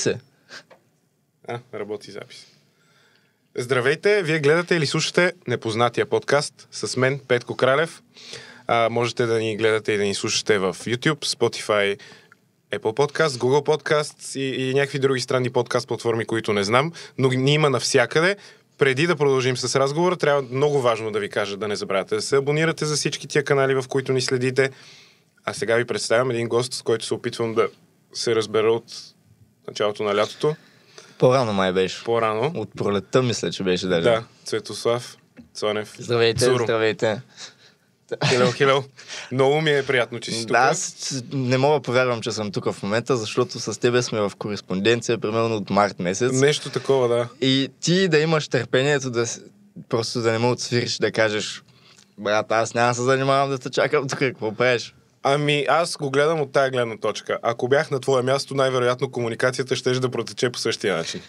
се. А, работи запис. Здравейте, вие гледате или слушате Непознатия подкаст с мен, Петко Кралев. А, можете да ни гледате и да ни слушате в YouTube, Spotify, Apple Podcast, Google Podcast и, и някакви други странни подкаст платформи, които не знам, но ни има навсякъде. Преди да продължим с разговора, трябва много важно да ви кажа да не забравяте да се абонирате за всички тия канали, в които ни следите. А сега ви представям един гост, с който се опитвам да се разбера от началото на лятото. По-рано май беше. По-рано. От пролетта мисля, че беше даже. Да, Цветослав Цонев. Здравейте, Цуро. здравейте. Хелел, хелел. Много ми е приятно, че си тук. Да, аз не мога да повярвам, че съм тук в момента, защото с тебе сме в кореспонденция примерно от март месец. Нещо такова, да. И ти да имаш търпението да просто да не му отсвириш, да кажеш брат, аз няма да се занимавам да те чакам тук, какво правиш? Ами аз го гледам от тая гледна точка. Ако бях на твое място, най-вероятно комуникацията ще да протече по същия начин.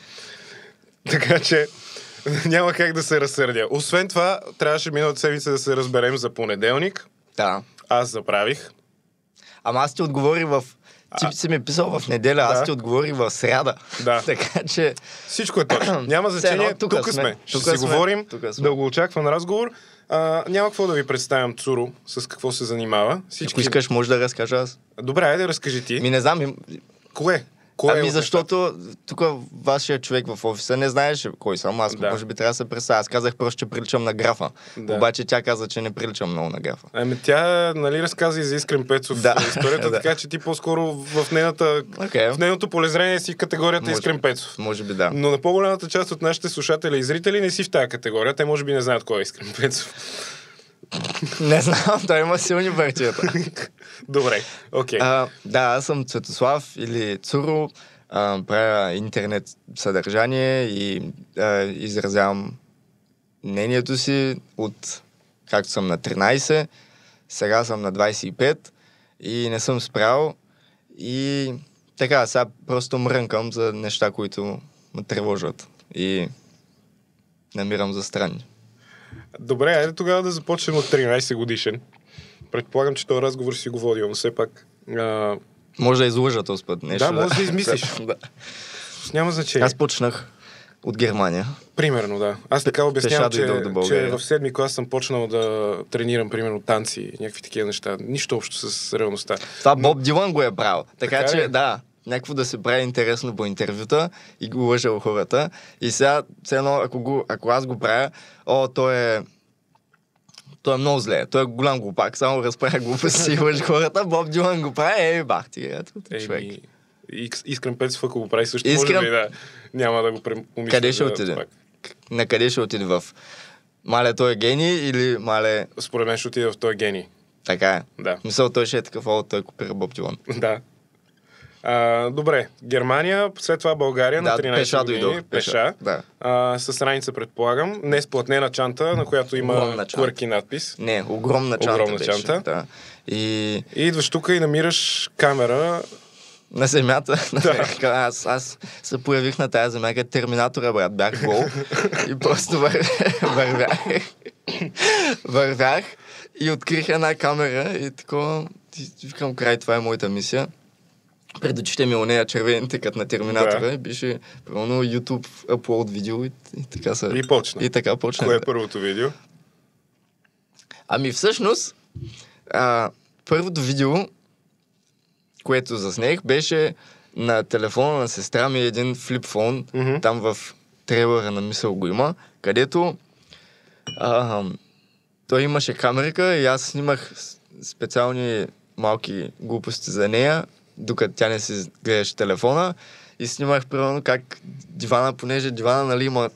Така че няма как да се разсърдя. Освен това, трябваше миналата седмица да се разберем за понеделник. Да. Аз заправих. Ама аз ти отговори в ти а, си ми писал в неделя, да. аз ти отговори в сряда. Да. така че... Всичко е точно. Няма значение. Тук сме. Ще си говорим. Тука сме. Дългоочакван разговор. А, няма какво да ви представям Цуро, с какво се занимава. Всички... Ако искаш, може да разкажа аз. Добре, айде разкажи ти. Ми не знам. Им... Кое? Кой е ами е защото тук вашия човек в офиса не знаеше кой съм. Аз да. може би трябва да се представя. Аз казах просто, че приличам на графа. Да. Обаче тя каза, че не приличам много на графа. Ами тя, нали, разказа и за Искрен Пецов да. историята, да. така че ти по-скоро в, нейната, okay. в нейното полезрение си категорията може, Искрен Пецов. Може би да. Но на по-голямата част от нашите слушатели и зрители не си в тази категория. Те може би не знаят кой е Искрен Пецов. Не знам, той има силни партията. Добре, окей. Okay. да, аз съм Цветослав или Цуро. А, правя интернет съдържание и а, изразявам мнението си от както съм на 13, сега съм на 25 и не съм спрял. И така, сега просто мрънкам за неща, които ме тревожат и намирам за странни. Добре, айде тогава да започнем от 13 годишен. Предполагам, че този разговор си го водил, но все пак... А... Може да излъжа този път нещо. Да, да. може да измислиш. да. Няма значение. Аз почнах от Германия. Примерно, да. Аз така обяснявам, че, да че в седми клас съм почнал да тренирам, примерно, танци и някакви такива неща. Нищо общо с реалността. Това Но... Боб Дилан го е правил. Така, така че, е? да някакво да се прави интересно по интервюта и го у хората. И сега, все едно, ако, го, ако аз го правя, о, той е той е много зле. Той е голям глупак, само разправя глупости и лъжи хората. Боб Дилан го прави, ей, бах ти, е, ето, човек. Еми, Искрен Пецов, ако го прави също, Искрен... може би да няма да го помисля. Къде ще да, е отиде? Да, На къде ще отиде в... Мале, той е гений или мале... Според мен ще отиде в той е гений. Така е. Да. Мисъл, той ще е такъв, ало, той купира Боб Дилан. Да. А, добре, Германия, след това България да, на 13 пеша години, дойдох, пеша, пеша да. а, с раница предполагам, не с платнена чанта, на която има курки надпис. Не, огромна чанта огромна беше, чанта. Да. И... и идваш тук и намираш камера, на земята. Да. Аз, аз се появих на тази земя като терминатора, брат. Бях гол и просто вър... вървях. вървях и открих една камера и такова. Викам край, това е моята мисия пред очите ми онея червените, кът на Терминатора, да. беше пълно YouTube upload видео и, и така се И почна. И така почна. Кое е първото видео? Ами всъщност, а, първото видео, което заснех, беше на телефона на сестра ми един флипфон, mm-hmm. там в трейлера на Мисъл го има, където а, той имаше камерика и аз снимах специални малки глупости за нея, докато тя не си гледаше телефона. И снимах, примерно, как дивана, понеже дивана, нали, има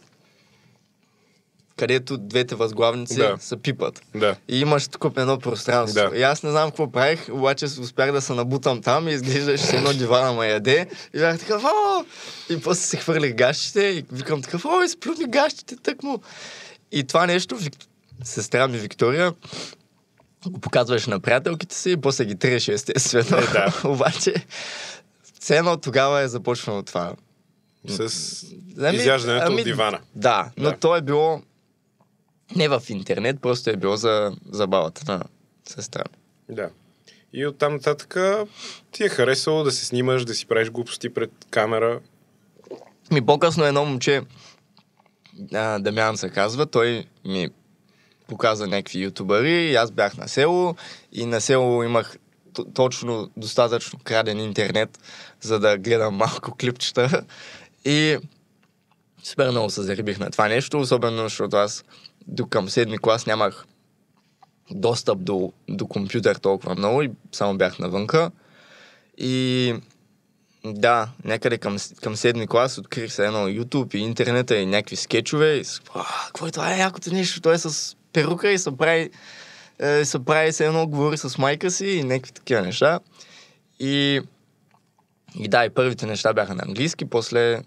където двете възглавници да. се пипат. Да. И имаш тук едно пространство. Да. И аз не знам какво правих, обаче успях да се набутам там и изглеждаше едно дивана ме яде. И бях такъв, о! И после се хвърлих гащите и викам такъв, о, ми гащите, тък му. И това нещо, Вик... сестра ми Виктория, го показваш на приятелките си, после ги триеше естествено. Е, да. Обаче, цено тогава е започнало това. С ами, изяждането ами, от дивана. Да, но да. то е било не в интернет, просто е било за забавата на сестра. Да. И оттам нататък ти е харесало да се снимаш, да си правиш глупости пред камера. Ми по-късно едно момче, а, Дамян се казва, той ми показа някакви ютубъри и аз бях на село и на село имах т- точно достатъчно краден интернет, за да гледам малко клипчета и супер много се зарибих на това нещо, особено защото аз до към седми клас нямах достъп до, до компютър толкова много и само бях навънка. И да, някъде към, към седми клас открих се едно YouTube и интернета и някакви скетчове и какво е това е якото нещо, то е с перука и се прави, е, се прави се едно говори с майка си и някакви такива неща. И, и да, и първите неща бяха на английски, после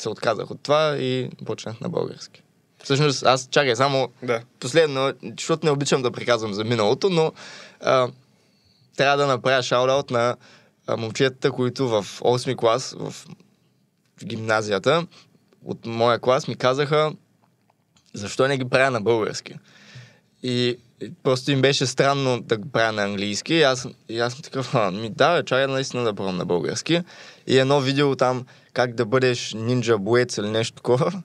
се отказах от това и почнах на български. Всъщност, аз чакай само да. последно, защото не обичам да приказвам за миналото, но а, трябва да направя шаутаут на а, момчетата, които в 8 клас, в, в гимназията, от моя клас ми казаха, защо не ги правя на български? И просто им беше странно да го правя на английски. И аз, и аз съм такъв, ми да, чая наистина да пробвам на български. И едно видео там, как да бъдеш нинджа боец или нещо такова.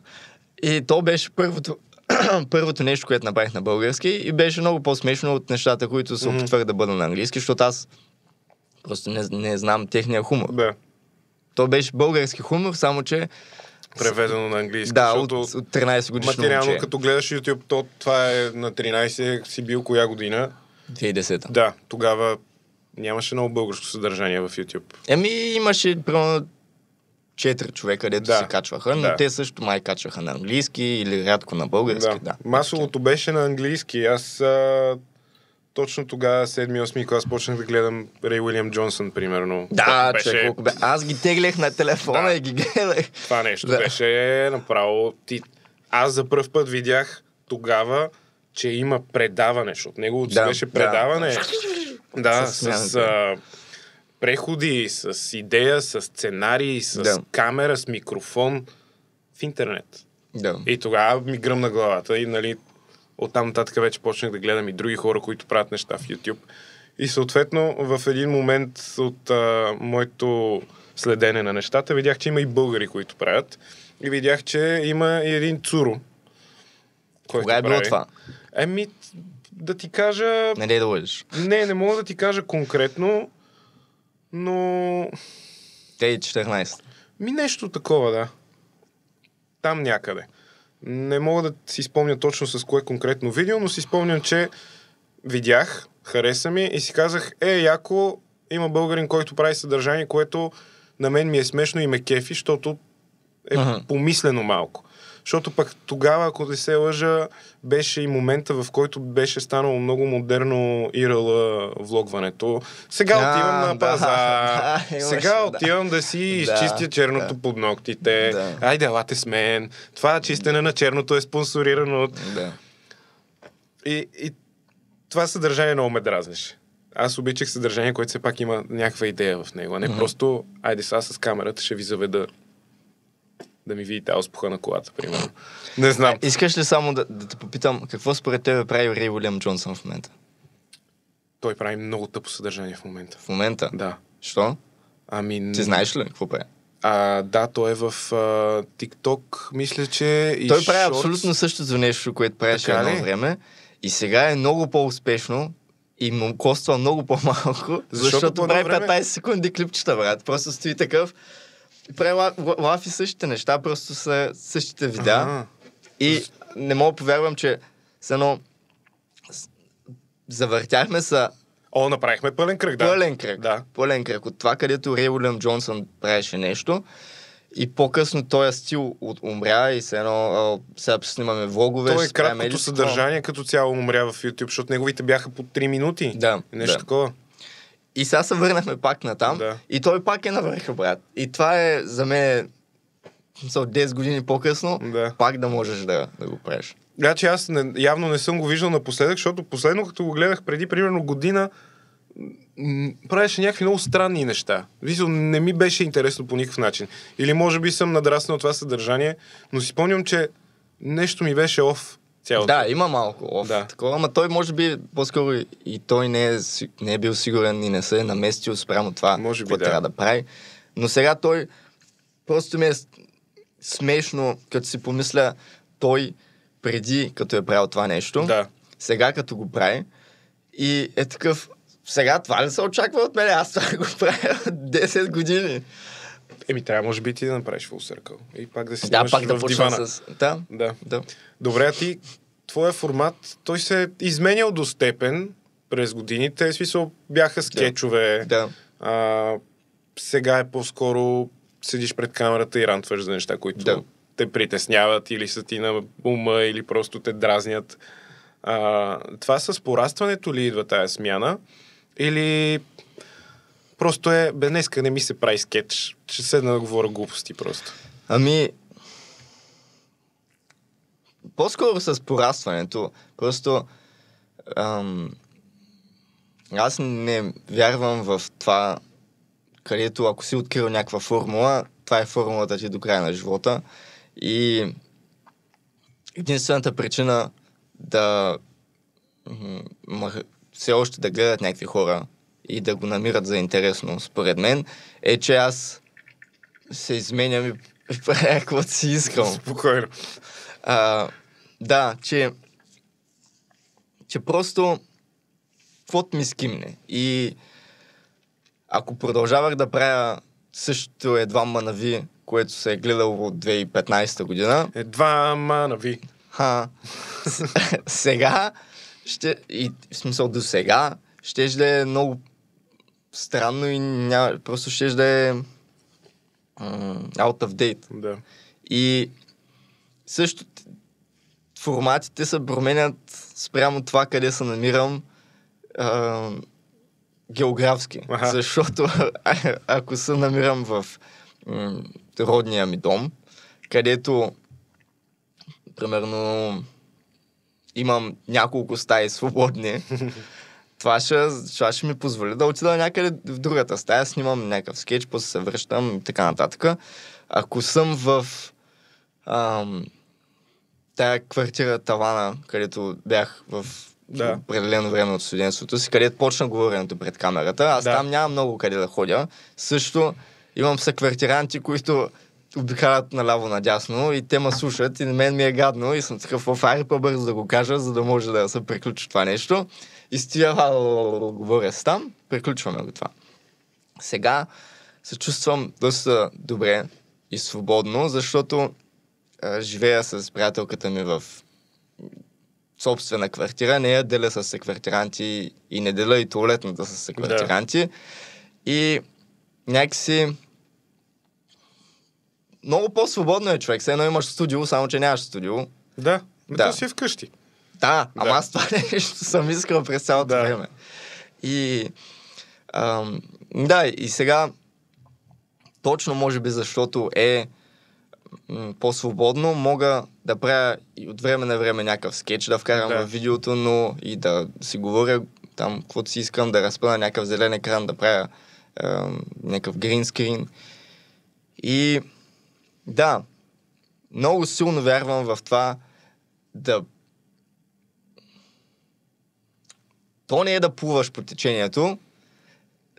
И то беше първото, първото нещо, което направих на български и беше много по-смешно от нещата, които се опитвах mm-hmm. да бъда на английски, защото аз просто не, не знам техния хумор. Да. Yeah. То беше български хумор, само че преведено на английски. Да, от, от 13 годишно Материално, момче. като гледаш YouTube, то това е на 13, си бил коя година? 2010 Да, тогава нямаше много българско съдържание в YouTube. Еми, имаше примерно 4 човека, дето да. се качваха, но да. те също май качваха на английски или рядко на български. Да. да. Масовото беше на английски. Аз а, точно тогава, 7-8 клас, почнах да гледам Рей Уилям Джонсън, примерно. Да, беше... че, бе. Аз ги теглех на телефона да. и ги гледах. Това нещо да. беше направо... Ти... Аз за първ път видях тогава, че има предаване, защото неговото да, беше предаване. Да, да с, а, преходи, с идея, с сценарии, с да. камера, с микрофон в интернет. Да. И тогава ми гръмна главата и нали, Оттам нататък вече почнах да гледам и други хора, които правят неща в YouTube. И съответно в един момент от а, моето следене на нещата видях, че има и българи, които правят. И видях, че има и един Цуро. Който Кога е било това? Еми, да ти кажа... Не, не да лъжиш. Не, не мога да ти кажа конкретно, но... Те 14. Ми нещо такова, да. Там някъде. Не мога да си спомня точно с кое конкретно видео, но си спомням, че видях, хареса ми и си казах, е, яко, има българин, който прави съдържание, което на мен ми е смешно и ме кефи, защото е ага. помислено малко. Защото пък тогава, ако не се лъжа, беше и момента, в който беше станало много модерно ирала влогването. Сега а, отивам на пазар, да, да, сега имаш, отивам да, да си изчистя черното да. под ногтите. Да. Айде, лате с мен. Това чистене на черното е спонсорирано от... Да. И, и това съдържание много ме дразнеше. Аз обичах съдържание, което все пак има някаква идея в него, а не mm-hmm. просто, айде сега с камерата ще ви заведа да ми видите ауспуха на колата, примерно. Не знам. Е, искаш ли само да, да те попитам, какво според тебе прави Рей Уилям Джонсън в момента? Той прави много тъпо съдържание в момента. В момента? Да. Що? Ами... Ти знаеш ли какво прави? А, да, той е в Тикток, мисля, че... И той шорт... прави абсолютно същото нещо, което правеше така едно ли? време. И сега е много по-успешно и му коства много по-малко, защото, защото прави време... 15 секунди клипчета, брат. Просто стои такъв прави лафи същите неща, просто са същите вида. И не мога повярвам, че с едно завъртяхме са О, направихме пълен кръг, да. Пълен кръг, да. Пълен кръг. От това, където Рей Уилям Джонсън правеше нещо, и по-късно този е стил от, умря и се едно, сега снимаме влогове. Той е краткото съдържание като цяло умря в YouTube, защото неговите бяха по 3 минути. Да. Нещо да. такова. И сега се върнахме пак на там. Да. И той пак е на върха, брат. И това е за мен са 10 години по-късно, да. пак да можеш да, да го правиш. Значи аз не, явно не съм го виждал напоследък, защото последно, като го гледах преди примерно година, правеше някакви много странни неща. Визо, не ми беше интересно по никакъв начин. Или може би съм надраснал това съдържание, но си спомням, че нещо ми беше оф. Цялото. Да, има малко оф, да. такова, ама той може би по-скоро и той не е, не е бил сигурен и не се е наместил спрямо това, може би, какво да. трябва да прави. Но сега той просто ми е смешно, като си помисля, той преди, като е правил това нещо, да. сега като го прави и е такъв, сега това ли се очаква от мен? Аз това го правя 10 години. Еми, трябва, може би, ти да направиш full circle. И пак да си да, пак да в дивана. С... Да, да, да. Добре, а ти, твоя формат, той се е изменял до степен през годините. В смисъл, бяха скетчове. Да. А, сега е по-скоро седиш пред камерата и рантваш за неща, които да. те притесняват или са ти на ума, или просто те дразнят. А, това с порастването ли идва тая смяна? Или Просто е, бе, днеска не ми се прави скетч. Ще седна да говоря глупости просто. Ами, по-скоро с порастването. Просто ам, аз не вярвам в това, където ако си открил някаква формула, това е формулата ти до края на живота. И единствената причина да м- м- все още да гледат някакви хора и да го намират за интересно, според мен, е, че аз се изменям и правя каквото си искам. Спокойно. А, да, че, че просто каквото ми скимне. И ако продължавах да правя същото едва манави, което се е гледало от 2015 година. Едва манави. Ха. сега, ще, и в смисъл до сега, ще да е много странно и няма, просто ще да е out of date. Да. И също форматите се променят спрямо това къде се намирам а, географски. Аха. Защото а, ако се намирам в м, родния ми дом, където примерно имам няколко стаи свободни, това ще, това ще ми позволи да отида някъде в другата стая, снимам някакъв скетч, после се връщам и така нататък. Ако съм в ам, тая квартира Тавана, където бях в да. определено време от студентството си, където почна говоренето пред камерата, аз да. там нямам много къде да ходя. Също имам съквартиранти, които обикалят наляво надясно и те ме слушат и на мен ми е гадно и съм такъв в ари по-бързо да го кажа, за да може да се приключи това нещо. И стия говоря с там, приключваме го това. Сега се чувствам доста добре и свободно, защото а, живея с приятелката ми в собствена квартира, не я деля с секвартиранти и не деля и туалетната с секвартиранти. Да. И някакси много по-свободно е човек. Все едно имаш студио, само че нямаш студио. Да, ами да. си е вкъщи. Да, ама аз това нещо съм искал през цялото да. време. И ам, да, и сега точно може би защото е м- по-свободно, мога да правя и от време на време някакъв скетч, да вкарам да. в видеото, но и да си говоря там, каквото си искам, да разпъна някакъв зелен екран, да правя ам, някакъв гринскрин. И да, много силно вярвам в това да То не е да плуваш по течението,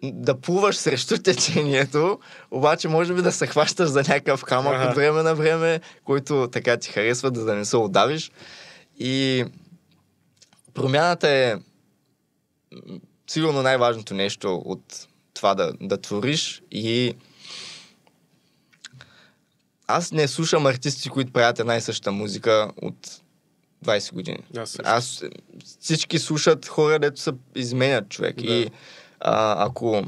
да плуваш срещу течението, обаче може би да се хващаш за някакъв камък ага. от време на време, който така ти харесва, да, да не се отдавиш. И промяната е сигурно най-важното нещо от това да, да твориш и аз не слушам артисти, които правят една и съща музика от 20 години. Да, Аз всички слушат хора, дето се изменят човек. Да. И а, ако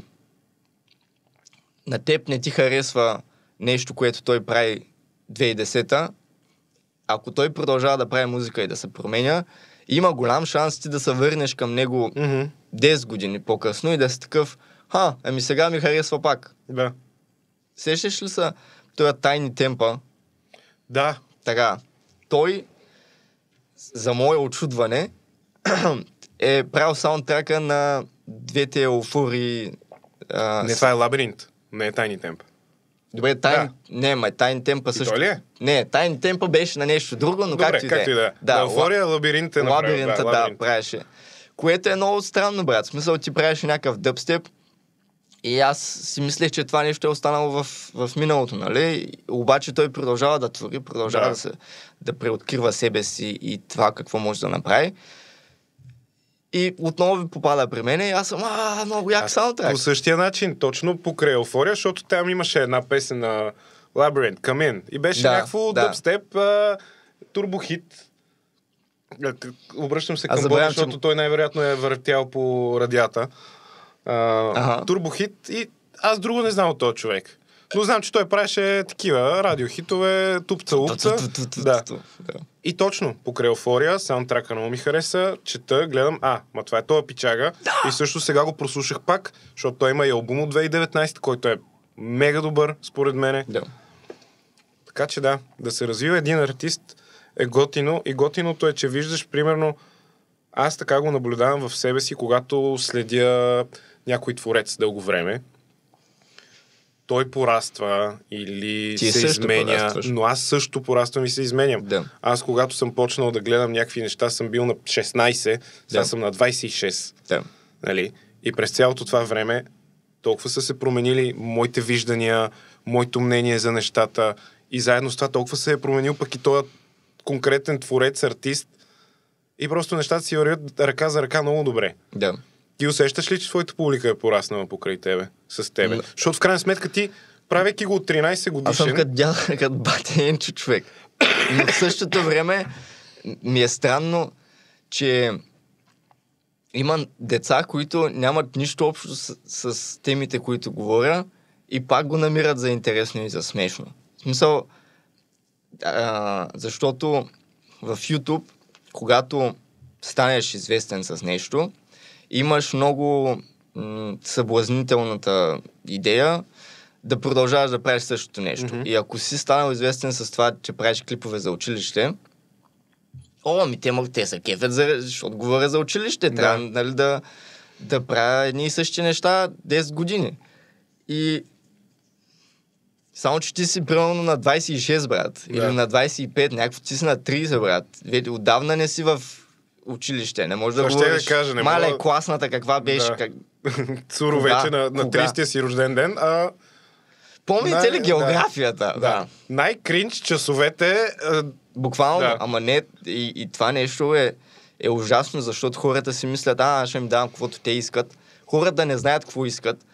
на теб не ти харесва нещо, което той прави 2010-та, ако той продължава да прави музика и да се променя, има голям шанс ти да се върнеш към него mm-hmm. 10 години по-късно и да си такъв, ха, ами сега ми харесва пак. Да. Сещаш ли са този тайни темпа? Да. Така, той за мое очудване, е правил саундтрака на двете Офури. Не, това е лабиринт. Не е тайни темп. Добре, тайн... да. не, ма, тайн темпа също. Ли? Е? Не, тайн темпа беше на нещо друго, но Добре, както и да. Е. да. Е. да лабиринт е Лабиринта, да, лабиринт. да, правеше. Което е много странно, брат. В смисъл, ти правиш някакъв дъпстеп, и аз си мислех, че това нещо е останало в, в миналото, нали? Обаче той продължава да твори, продължава да, да се, да преоткрива себе си и това какво може да направи. И отново ви попада при мен и аз съм, а, много як саундтрак. По същия начин, точно покрай Еуфория, защото там имаше една песен на Labyrinth, Come In. И беше да, някакво да. дъпстеп, а, турбохит. Обръщам се към Бога, защото той най-вероятно е въртял по радията турбохит и аз друго не знам от този човек. Но знам, че той правеше такива радиохитове, тупца лупца. Да. И точно, покрай Еуфория, саундтрака много ми хареса, чета, гледам, а, ма това е този пичага. Да. И също сега го прослушах пак, защото той има и албум от 2019, който е мега добър, според мене. Да. Така че да, да се развива един артист е готино и готиното е, че виждаш примерно аз така го наблюдавам в себе си, когато следя някой творец дълго време, той пораства или Ти се изменя, порастваш. но аз също пораствам и се изменям. Да. Аз когато съм почнал да гледам някакви неща, съм бил на 16, сега да. съм на 26. Да. Нали? И през цялото това време толкова са се променили моите виждания, моето мнение за нещата и заедно с това толкова се е променил пък и този конкретен творец, артист и просто нещата си вървят ръка за ръка много добре. Да. Ти усещаш ли, че твоята публика е пораснала покрай тебе, с тебе? Mm. Защото в крайна сметка ти, правейки го от 13 годишен... Аз съм като дял, като батенче човек. Но в същото време ми е странно, че има деца, които нямат нищо общо с, с темите, които говоря и пак го намират за интересно и за смешно. В смисъл, а, защото в YouTube, когато станеш известен с нещо, имаш много м- съблазнителната идея да продължаваш да правиш същото нещо. Mm-hmm. И ако си станал известен с това, че правиш клипове за училище, о, ми те, мог, те са кефят, за, защото говоря за училище, да. трябва нали, да, да правя едни и същи неща 10 години. И само, че ти си примерно на 26, брат, да. или на 25, някакво ти си на 30, брат. Отдавна не си в училище. Не може да го да кажа, не мале, мога... класната каква беше. Да. Как... Цуро вече на, на 30 я си рожден ден. А... Помните най... ли географията? Да. да. да. Най-кринч часовете... А... Буквално, да. ама не, и, и това нещо е, е ужасно, защото хората си мислят, а, ще им давам каквото те искат. Хората не знаят какво искат.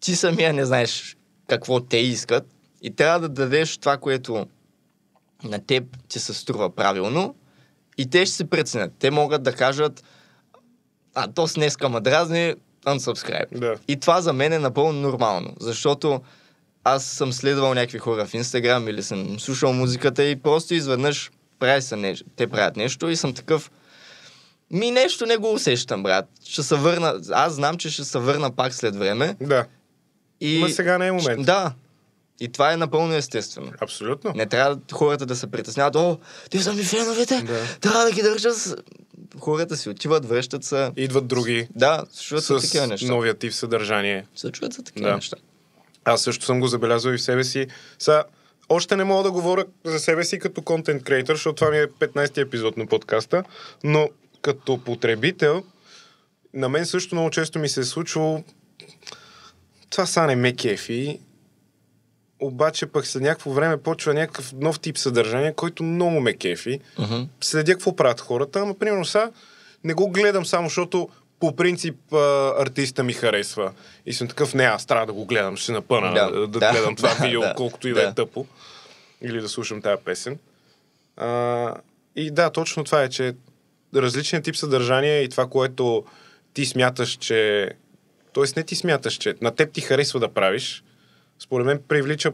Ти самия не знаеш какво те искат. И трябва да дадеш това, което на теб ти се струва правилно и те ще се преценят. Те могат да кажат, а то с днеска ма дразни, unsubscribe. Да. И това за мен е напълно нормално, защото аз съм следвал някакви хора в Инстаграм или съм слушал музиката и просто изведнъж прави се нещо, те правят нещо и съм такъв, ми нещо не го усещам, брат. Ще се върна, аз знам, че ще се върна пак след време. Да. И... Ма сега не е момент. Да, и това е напълно естествено. Абсолютно. Не трябва хората да се притесняват, о, ти са ми феновете, да. трябва да ги държа с... Хората си отиват, връщат се. Идват други. Да, чуват се такива неща. новия тип съдържание. Се чуват се такива да. неща. Аз също съм го забелязал и в себе си. Са, още не мога да говоря за себе си като контент креатор, защото това ми е 15-ти епизод на подкаста, но като потребител, на мен също много често ми се е случвало това са не меки ефи, обаче пък след някакво време почва някакъв нов тип съдържание, който много ме кефи. Uh-huh. Следя какво правят хората, ама примерно сега не го гледам само, защото по принцип а, артиста ми харесва. И съм такъв, не, аз трябва да го гледам, ще напъна да, да, да гледам да, това да, видео, да, колкото и да, е тъпо. Или да слушам тази песен. А, и да, точно това е, че различният тип съдържание и това, което ти смяташ, че... Тоест не ти смяташ, че на теб ти харесва да правиш, според мен привлича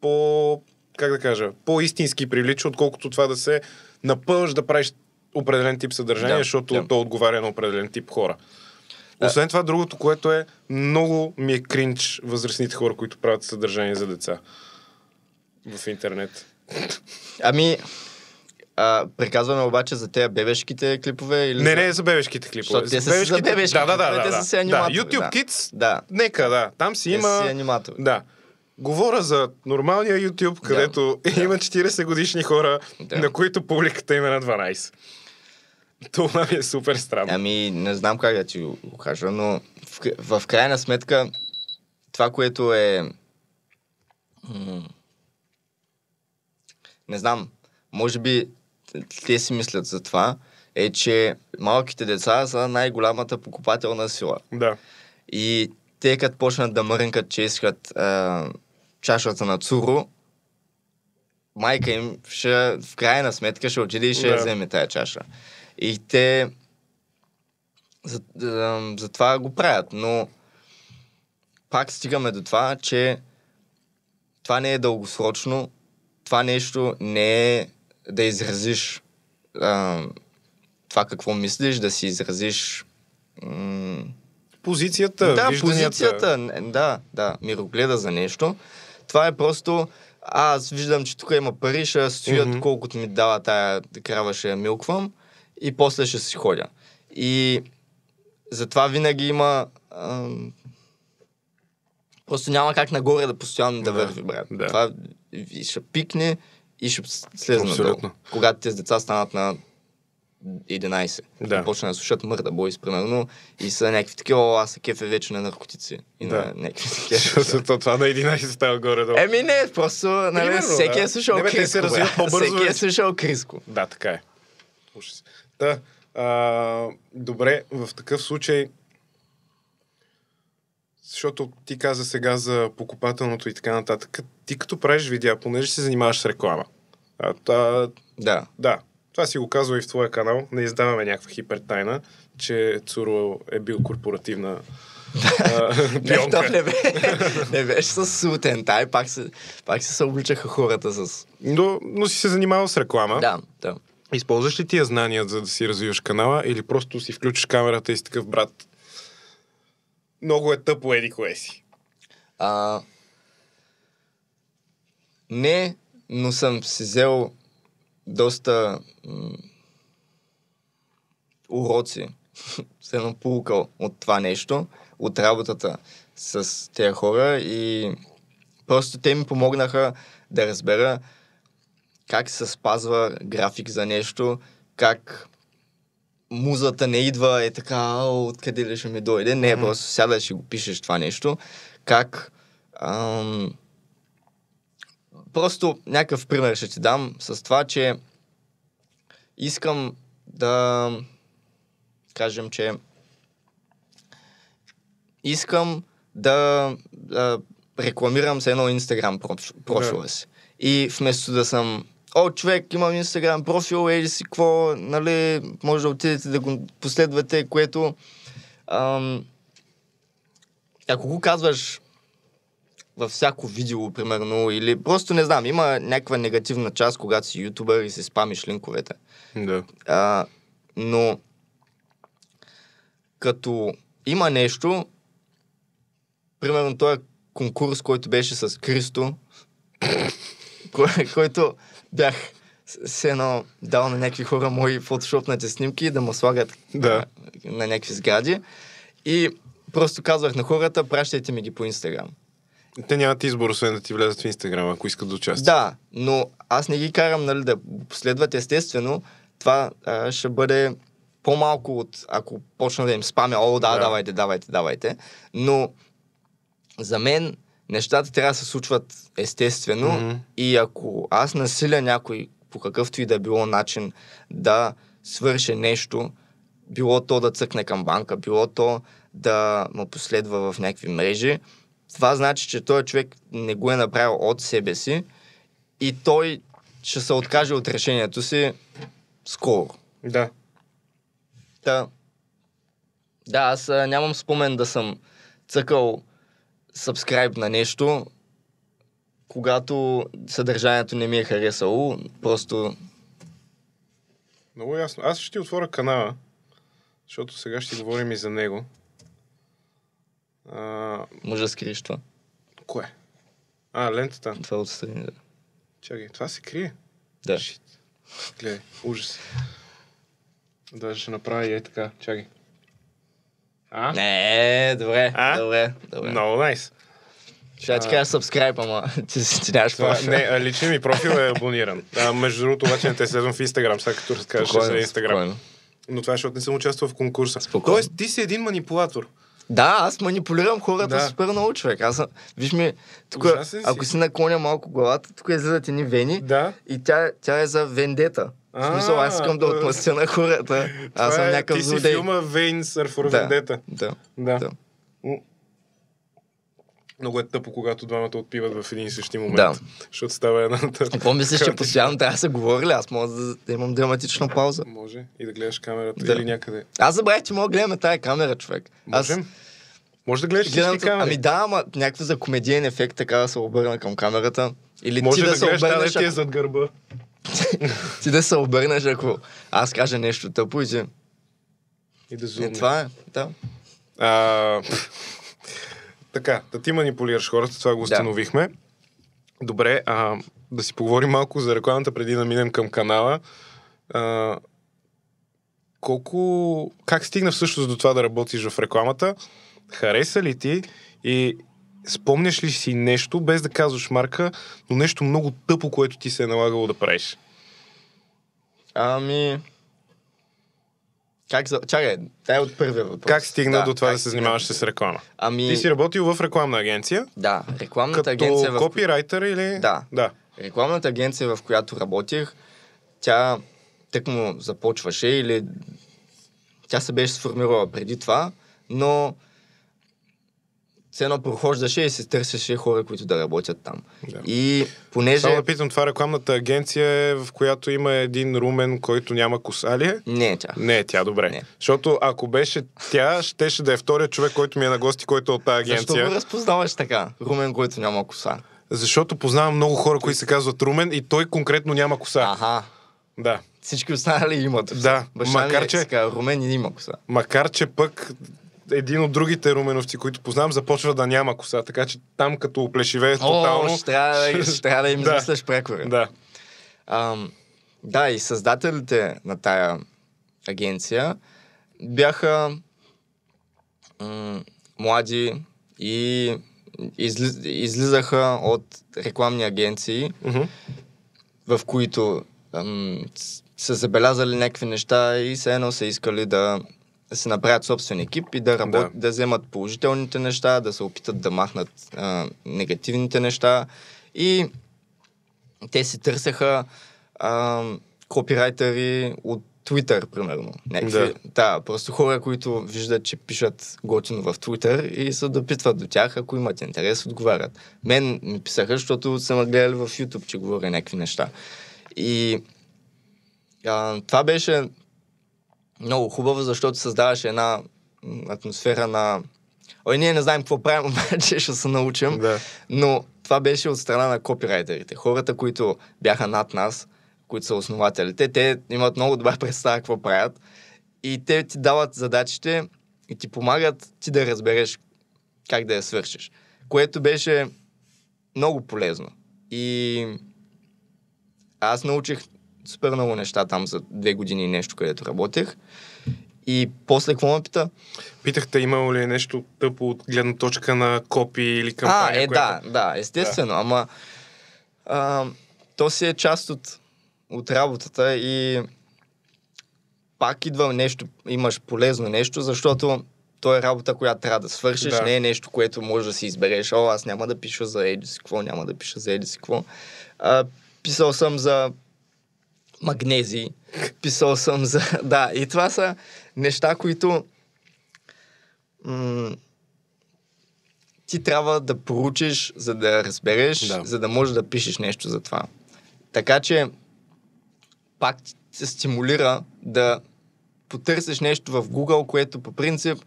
по, как да кажа, по-истински привлича, отколкото това да се напълш да правиш определен тип съдържание, да, защото да. то отговаря на определен тип хора. Да. Освен това, другото, което е много ми е кринч възрастните хора, които правят съдържание за деца в интернет. Ами, а, приказваме обаче за тези бебешките клипове или... Не, не, за бебешките клипове. те са бебешки... за бебешките да, да, да, клипове, да, да, са си аниматори. Да, YouTube да. Kids, да. нека, да. Там си те има... Си аниматори. Да. Говоря за нормалния YouTube, където да, има 40 годишни хора, да. на които публиката има е на 12. Това ми е супер странно. Ами, не знам как да ти го кажа, но в, в крайна сметка това, което е... Не знам, може би те си мислят за това, е, че малките деца са най-голямата покупателна сила. Да. И те като почнат да мрънкат, че искат а, чашата на Цуро, майка им ще, в крайна сметка ще отиде и ще да. вземе тая чаша. И те за, за го правят, но пак стигаме до това, че това не е дългосрочно, това нещо не е да изразиш а, това какво мислиш, да си изразиш... М- позицията, да, вижданията. позицията, да, да, мирогледа за нещо. Това е просто, аз виждам, че тук има пари, ще стоят mm-hmm. колкото ми дава тая крава, ще я милквам и после ще си ходя. И затова винаги има... А, Просто няма как нагоре да постоянно да, да върви, брат. Да. Това ще пикне, и ще слезе надолу. Когато тези деца станат на 11. Да. Почна да слушат мърда бойс, примерно, и са някакви такива, аз се кефе вече на наркотици. И да. на някакви такива. То това на 11 става горе долу. Еми не, просто нали, Примерно, всеки е да. е слушал не, Криско. Се по-бързо, всеки е слушал Криско. Да, така е. Да, а, добре, в такъв случай, защото ти каза сега за покупателното и така нататък, ти като правиш видео, понеже се занимаваш с реклама, а, та, да. да, това си го казва и в твоя канал, не издаваме някаква хипертайна, че Цуро е бил корпоративна не, то не, бе, не беше с сутентай, пак се, пак се съобличаха хората с... Но, но си се занимавал с реклама. Да, да. Използваш ли тия знания, за да си развиваш канала или просто си включиш камерата и си такъв брат? Много е тъпо, еди кое си. А, не, но съм си взел доста м- уроци, се напулкал от това нещо, от работата с тези хора и просто те ми помогнаха да разбера как се спазва график за нещо, как музата не идва е така, откъде ли ще ми дойде. Не, mm-hmm. просто сядаш и го пишеш това нещо. Как ам, просто някакъв пример ще ти дам с това, че искам да кажем, че искам да, да рекламирам с едно инстаграм профила си. И вместо да съм о, човек, имам инстаграм профил, еди си какво, нали, може да отидете да го последвате, което ам, ако го казваш във всяко видео, примерно, или просто не знам, има някаква негативна част, когато си ютубър и си спамиш линковете. Да. А, но като има нещо, примерно този конкурс, който беше с Кристо, който бях се едно дал на някакви хора мои фотошопнати снимки да му слагат да. на, на някакви сгради. И просто казвах на хората, пращайте ми ги по Инстаграм. Те нямат избор, освен да ти влязат в Инстаграм, ако искат да участват. Да, но аз не ги карам нали, да следват естествено. Това а, ще бъде по-малко от ако почна да им спамя, о, да, да, давайте, давайте, давайте. Но за мен нещата трябва да се случват естествено mm-hmm. и ако аз насиля някой по какъвто и да е било начин да свърши нещо, било то да цъкне към банка, било то да му последва в някакви мрежи, това значи, че този човек не го е направил от себе си и той ще се откаже от решението си скоро. Да. Да. Да, аз а, нямам спомен да съм цъкал subscribe на нещо, когато съдържанието не ми е харесало. Просто... Много ясно. Аз ще ти отворя канала, защото сега ще говорим и за него. А... Може да това. Кое? А, лентата. Това отстрани, да. Чакай, това се крие? Да. Шит. Гледай, ужас. Даже ще направя и е така. Чакай. А? Не, добре, а? добре, добре. Много no, найс. Nice. Ще ти кажа subscribe, ама ти, ти нямаш това, профил. Не, личният ми профил е абониран. А, между другото, обаче не те следвам в Instagram, сега като разкажеш за Instagram. Спокойно. Но това е, защото не съм участвал в конкурса. Спокойно. Тоест, ти си един манипулатор. Да, аз манипулирам хората да. супер много, човек. Аз съм... Виж ми, тук, ако си. наклоня малко главата, тук излизат ни вени да. и тя, тя е за вендета. В смисъл, аз искам да отмъстя на хората. Аз съм е- някакъв злодей. Ти си филма Вейн Сърфор Вендета. Да, да. да много е тъпо, когато двамата отпиват в един и същи момент. Да. Защото става една едната. Какво мислиш, че постоянно трябва да се говорили? Аз мога да, да имам драматична пауза. Може. И да гледаш камерата да. или някъде. Аз забравих, че мога да гледаме тая камера, човек. Можем. Аз... Може да гледаш Гледам, камери. Ами да, ама някакво за комедиен ефект, така да се обърна към камерата. Или Може ти да, да, се гледаш, обърнеш, да зад гърба. ти да се обърнеш, ако аз кажа нещо тъпо и И да е, зумне. това е, да. А, така, да ти манипулираш хората, това го установихме. Да. Добре, а, да си поговорим малко за рекламата преди да минем към канала. А, колко... Как стигна всъщност до това да работиш в рекламата? Хареса ли ти и спомняш ли си нещо, без да казваш марка, но нещо много тъпо, което ти се е налагало да правиш? Ами, как за... Чакай, тая е от първия въпрос. Как стигна да, до това как... да се занимаваш с реклама? Ами... Ти си работил в рекламна агенция? Да, рекламната като агенция... Като в... копирайтер или... Да. да. Рекламната агенция, в която работих, тя тъкмо започваше или тя се беше сформирала преди това, но все едно прохождаше и се търсеше хора, които да работят там. Да. И понеже... Само да питам, това рекламната агенция е, в която има един румен, който няма коса е? Не е тя. Не е тя, добре. Не. Защото ако беше тя, щеше да е втория човек, който ми е на гости, който е от тази агенция. Защо го разпознаваш така? Румен, който няма коса. Защото познавам много хора, които се казват Румен и той конкретно няма коса. Аха. Да. Всички останали имат. Да. Баща е, макар, че... Румен и има коса. Макар, че пък един от другите руменовци, които познавам, започва да няма коса. Така че там като оплешивеят тотално... Ще трябва, да, ще трябва да им измисляш прекора. Да. Ам, да, и създателите на тая агенция бяха м- млади и изли, излизаха от рекламни агенции, mm-hmm. в които ам, са забелязали някакви неща и се едно са искали да да се направят собствен екип и да работят, да. да вземат положителните неща, да се опитат да махнат а, негативните неща. И те си търсеха а, копирайтери от Twitter, примерно. Некви... да. да, просто хора, които виждат, че пишат готино в Twitter и се допитват до тях, ако имат интерес, отговарят. Мен ми писаха, защото съм гледали в YouTube, че говоря някакви неща. И а, това беше много хубава, защото създаваше една атмосфера на... Ой, ние не знаем какво правим, обаче ще се научим. Да. Но това беше от страна на копирайтерите. Хората, които бяха над нас, които са основателите, те имат много добра представа какво правят. И те ти дават задачите и ти помагат ти да разбереш как да я свършиш. Което беше много полезно. И аз научих супер много неща там за две години и нещо, където работех. И после какво ме пита? Питахте имало ли е нещо тъпо от гледна точка на копи или кампания? А, е, която... да, да, естествено. Да. Ама а, то си е част от, от работата и пак идва нещо, имаш полезно нещо, защото то е работа, която трябва да свършиш, да. не е нещо, което можеш да си избереш. О, аз няма да пиша за еди си какво, няма да пиша за еди си какво. А, писал съм за магнези, писал съм за... Да, и това са неща, които м- ти трябва да поручиш, за да разбереш, да. за да можеш да пишеш нещо за това. Така че пак се стимулира да потърсиш нещо в Google, което по принцип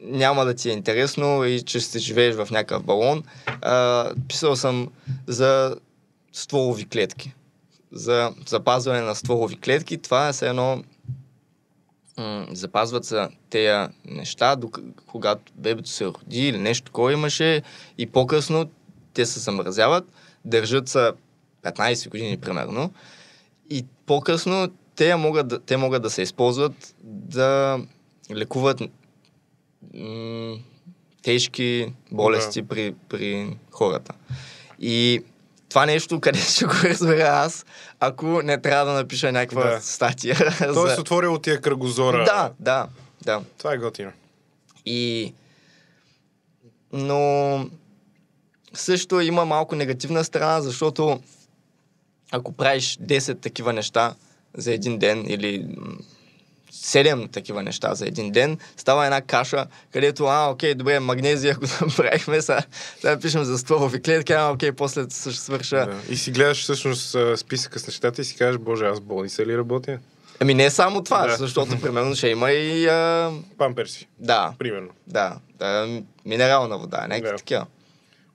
няма да ти е интересно и че ще живееш в някакъв балон. А, писал съм за стволови клетки за запазване на стволови клетки. Това е все едно м- запазват се тези неща, док- когато бебето се роди или нещо такова имаше и по-късно те се замразяват, държат се 15 години примерно и по-късно те могат, да, те могат да се използват да лекуват м- тежки болести да. при, при хората. И това нещо, къде ще го разбера аз, ако не трябва да напиша някаква да. статия. Тоест за... отворил тия кръгозора. Да, да, да. Това е готино. И... Но също има малко негативна страна, защото ако правиш 10 такива неща за един ден или седем такива неща за един ден, става една каша, където, а, окей, добре, магнезия, ако направихме, сега, сега пишем за стволови клетки, а, окей, после ще свърша. Да. И си гледаш всъщност списъка с нещата и си кажеш, боже, аз болница ли работя? Ами не само това, да. защото примерно ще има и... А... Памперси. Да. Примерно. Да. да. Минерална вода, някакви да. такива.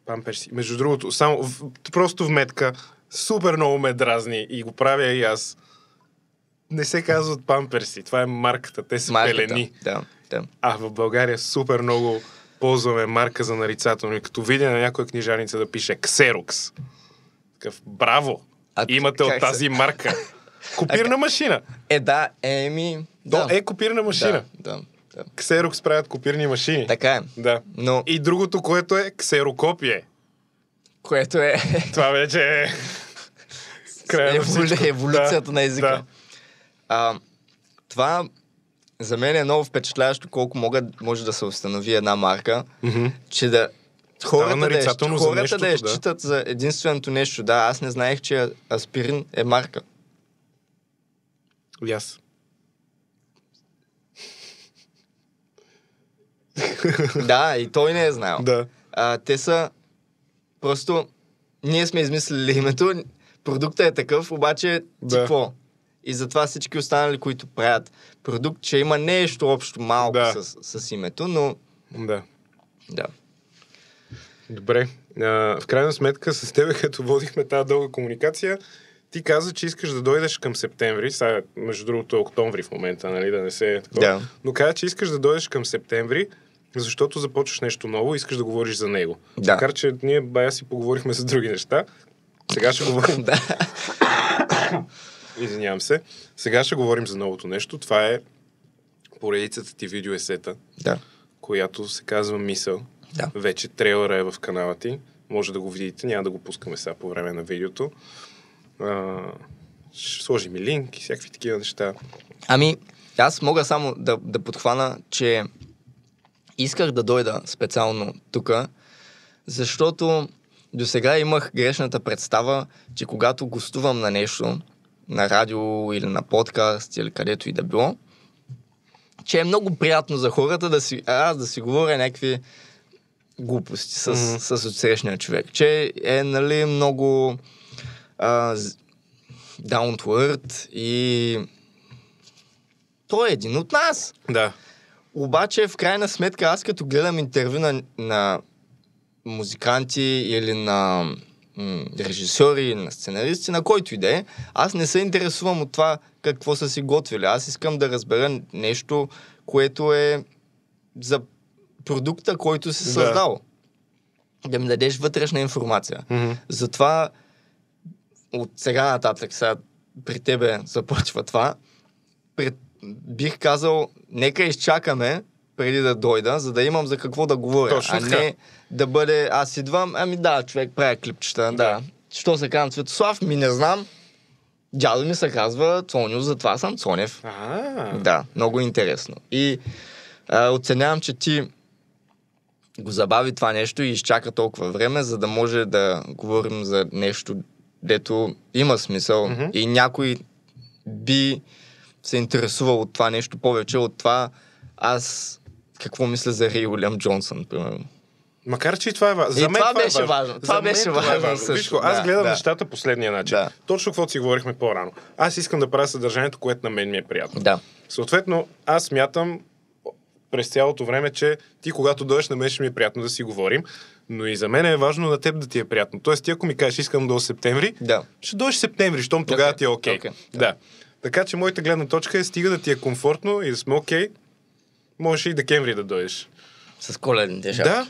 Памперси. Между другото, само в, просто в метка супер много ме дразни и го правя и аз не се казват памперси. Това е марката. Те са марката. пелени. Да, да. А в България супер много ползваме марка за нарицателно. И като видя на някоя книжаница да пише Ксерокс. Такъв, браво! А, Имате от тази се? марка. Копирна а, машина. Е, да, е, еми. да. е копирна машина. Да, да. да. Ксерокс правят копирни машини. Така е. Да. Но... И другото, което е ксерокопие. Което е... Това вече е... Еволю... Еволюцията да, на езика. Да. А, това за мен е много впечатляващо колко мога, може да се установи една марка, mm-hmm. че да хората, да, я, хората за да я да. считат за единственото нещо. Да, аз не знаех, че аспирин е марка. Ясно. Yes. да, и той не е знал. Да. А, те са просто... Ние сме измислили името, продукта е такъв, обаче ти да. какво? И затова всички останали, които правят продукт, че има нещо общо малко да. с, с името, но... Да. Да. Добре. А, в крайна сметка с теб, като водихме тази дълга комуникация, ти каза, че искаш да дойдеш към септември, сега между другото е октомври в момента, нали, да не се е такова, да. но каза, че искаш да дойдеш към септември, защото започваш нещо ново и искаш да говориш за него. Да. Макар, че ние бая си поговорихме за други неща, сега ще говорим. да. Извинявам се. Сега ще говорим за новото нещо. Това е поредицата ти видеоесета, да. която се казва Мисъл. Да. Вече трейлера е в канала ти. Може да го видите. Няма да го пускаме сега по време на видеото. А, ще сложим и линк и всякакви такива неща. Ами, аз мога само да, да подхвана, че исках да дойда специално тук, защото до сега имах грешната представа, че когато гостувам на нещо, на радио или на подкаст или където и да било, че е много приятно за хората да си, аз да си говоря някакви глупости с, mm-hmm. с отсрещния човек. Че е, нали, много а, down to earth и той е един от нас. Да. Обаче, в крайна сметка, аз като гледам интервю на, на музиканти или на м- режисьори, на сценаристи, на който и да е. Аз не се интересувам от това какво са си готвили. Аз искам да разбера нещо, което е за продукта, който си да. създал. Да ми дадеш вътрешна информация. Mm-hmm. Затова от сега нататък, сега при тебе започва това, пред, бих казал, нека изчакаме преди да дойда, за да имам за какво да говоря. Точно а така. не да бъде, аз идвам, ами да, човек прави клипчета, да. да. Що се казвам Светослав, ми не знам. Дядо ми се казва Цонио, затова съм Цонев. А-а-а. Да, много интересно. И а, оценявам, че ти го забави това нещо и изчака толкова време, за да може да говорим за нещо, дето има смисъл mm-hmm. и някой би се интересувал от това нещо повече, от това аз какво мисля за Рей Уилям Джонсън, примерно. Макар, че и това е важно. За мен това, това беше е важно. Това за беше важно. Това е важно. Също. аз да, аз гледам да. нещата последния начин. Да. Точно каквото си говорихме по-рано. Аз искам да правя съдържанието, което на мен ми е приятно. Да. Съответно, аз мятам през цялото време, че ти когато дойдеш на мен ще ми е приятно да си говорим, но и за мен е важно на теб да ти е приятно. Тоест ти ако ми кажеш искам до септември, да. ще дойдеш септември, щом тогава okay. ти е окей. Okay. Okay. Да. Така че моята гледна точка е стига да ти е комфортно и да сме окей, okay, можеш и декември да дойдеш. С коледните шапки. Да,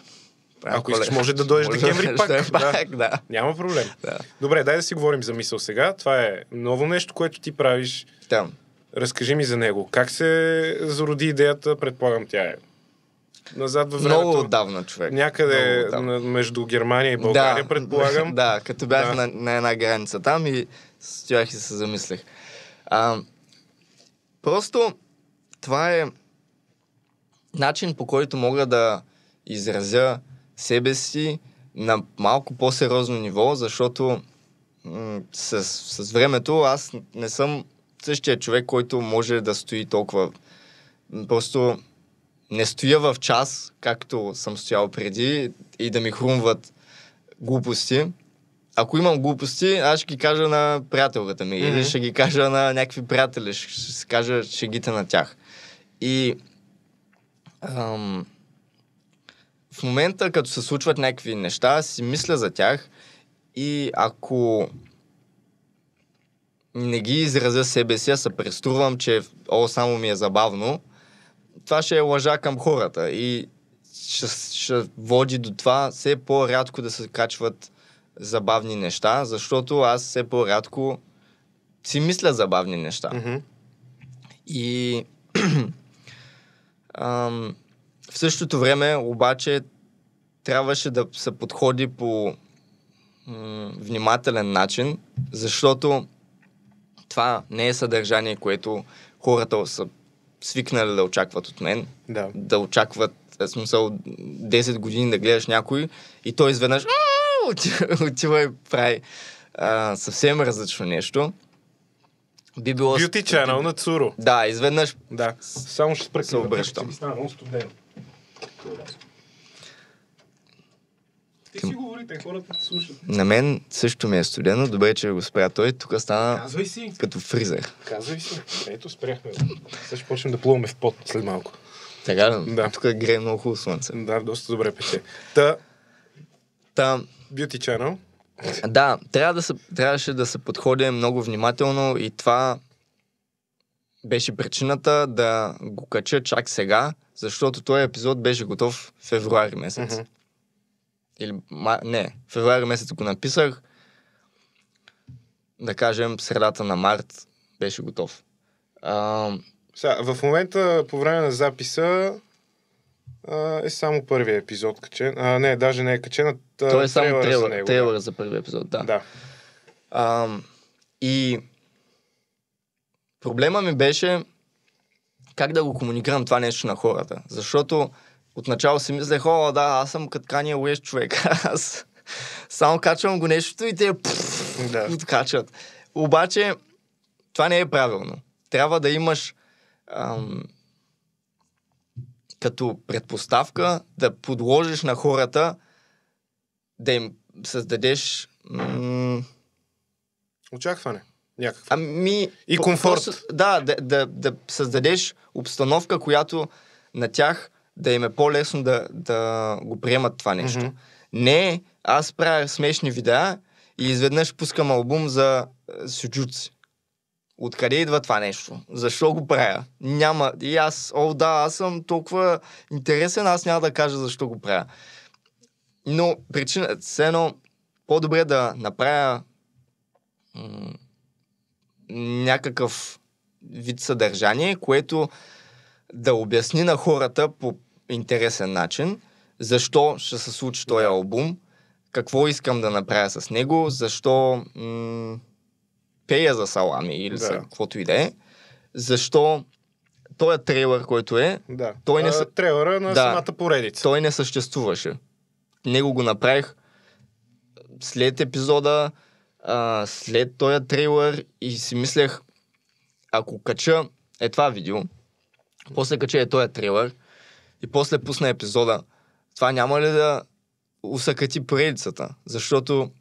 Прямо Ако искаш, може да дойдеш декември пак. Да. пак да. Няма проблем. Да. Добре, дай да си говорим за мисъл сега. Това е ново нещо, което ти правиш. Да. Разкажи ми за него. Как се зароди идеята? Предполагам, тя е назад във времето. Много отдавна, човек. Някъде отдавна. между Германия и България, да, предполагам. Да, като бях да. На, на една граница там и стоях и се замислях. А, просто това е начин по който мога да изразя себе си на малко по-сериозно ниво, защото м- с, с времето аз не съм същия човек, който може да стои толкова. Просто не стоя в час, както съм стоял преди, и да ми хрумват глупости. Ако имам глупости, аз ще ги кажа на приятелката ми mm-hmm. или ще ги кажа на някакви приятели, ще, ще кажа шегите на тях. И ам, в момента, като се случват някакви неща, си мисля за тях и ако не ги изразя себе си, а се преструвам, че о, само ми е забавно, това ще е лъжа към хората и ще, ще води до това все по-рядко да се качват забавни неща, защото аз все по-рядко си мисля забавни неща. Mm-hmm. И Ам, в същото време, обаче, трябваше да се подходи по м- внимателен начин, защото това не е съдържание, което хората са свикнали да очакват от мен. Да. Да очакват, е, в смисъл, 10 години да гледаш някой и той изведнъж отива и прави а, съвсем различно нещо. Би било... Beauty Channel на Цуро. Да, изведнъж... Да. Само ще спрекам. Се обръщам. Ще стана студен. Ти си говорите, хората те слушат. На мен също ми е студено. Добре, че го спря той. Тук стана Казвай си. като фризер. Казвай си. Ето спряхме. Сега ще почнем да плуваме в пот след малко. Така да. Тук грее много хубаво слънце. Да, доста добре пече. Та... Та... Beauty Channel. Да, трябва да се, трябваше да се подходи много внимателно и това беше причината да го кача чак сега, защото този епизод беше готов в февруари месец. Mm-hmm. Или, ма, не, февруари месец го написах, да кажем, средата на март беше готов. А... Сега, в момента, по време на записа, е само първия епизод качен. А, не, даже не е качен, а Той е само трейлър, за него, трейлър да. за първи епизод, да. да. А, и проблема ми беше как да го комуникирам това нещо на хората. Защото отначало си мислех, о, да, аз съм като уеш Уест човек. аз само качвам го нещото и те да. откачат. Обаче, това не е правилно. Трябва да имаш ам, като предпоставка да подложиш на хората да им създадеш м- очакване. Някакво. Ами, и комфорт. Просто, да, да, да, да създадеш обстановка, която на тях да им е по-лесно да, да го приемат това нещо. Mm-hmm. Не, аз правя смешни видеа и изведнъж пускам албум за е, сюджуци. Откъде идва това нещо? Защо го правя? Няма. И аз, о да, аз съм толкова интересен, аз няма да кажа защо го правя. Но причина, все едно, по-добре да направя м- някакъв вид съдържание, което да обясни на хората по интересен начин, защо ще се случи този албум, какво искам да направя с него, защо... М- пея за салами или да. за каквото и да е, защо този трейлър, който е, да. той не... А, трейлъра на да, самата поредица. Той не съществуваше. Него го направих след епизода, а, след този трейлър и си мислех, ако кача е това видео, после кача е този трейлър и после пусна епизода, това няма ли да усъкати поредицата? Защото...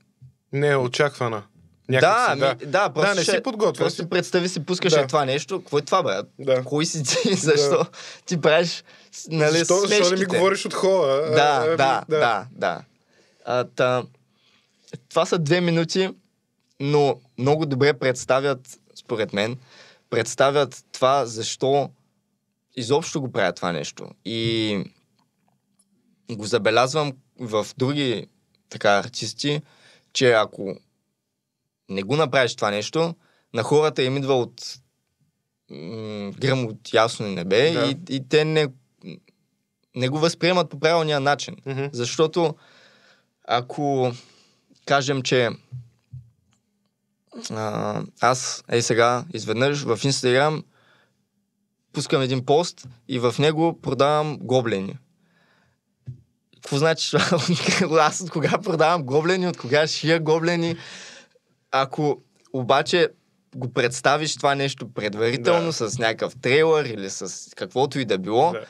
Не е очаквана. Да, да. Ми, да, просто да, не ще, си подготвя. Просто си... представи си, пускаш да. това нещо. Какво е това, брат? Да. Кой си ти? Защо да. ти правиш нали, Защо, смешките? Защо не ми говориш от хора? Да, а, ами, да, да, да. да. А, та, това са две минути, но много добре представят, според мен, представят това, защо изобщо го правя това нещо. И го забелязвам в други така артисти, че ако не го направиш това нещо, на хората им идва от м- гръм от ясно небе да. и, и те не, не го възприемат по правилния начин. Mm-hmm. Защото ако кажем, че а, аз е сега изведнъж в Инстаграм пускам един пост и в него продавам гоблени. Какво значи? аз от кога продавам гоблени, от кога шия гоблени? ако обаче го представиш това нещо предварително да. с някакъв трейлър или с каквото и да било, да,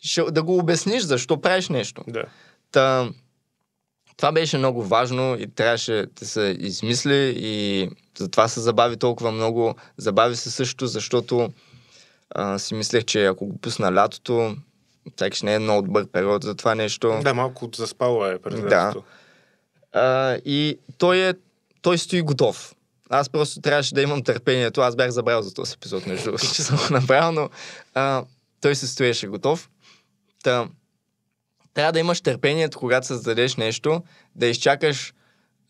ще, да го обясниш защо правиш нещо. Да. Та, това беше много важно и трябваше да се измисли и затова се забави толкова много. Забави се също, защото а, си мислех, че ако го пусна лятото, така ще не е много добър период за това нещо. Да, малко заспало е през да. А, и той е той стои готов. Аз просто трябваше да имам търпението. Аз бях забрал за този епизод, между другото, че съм го направил, но а, той се стоеше готов. Та, трябва да имаш търпението, когато създадеш нещо, да изчакаш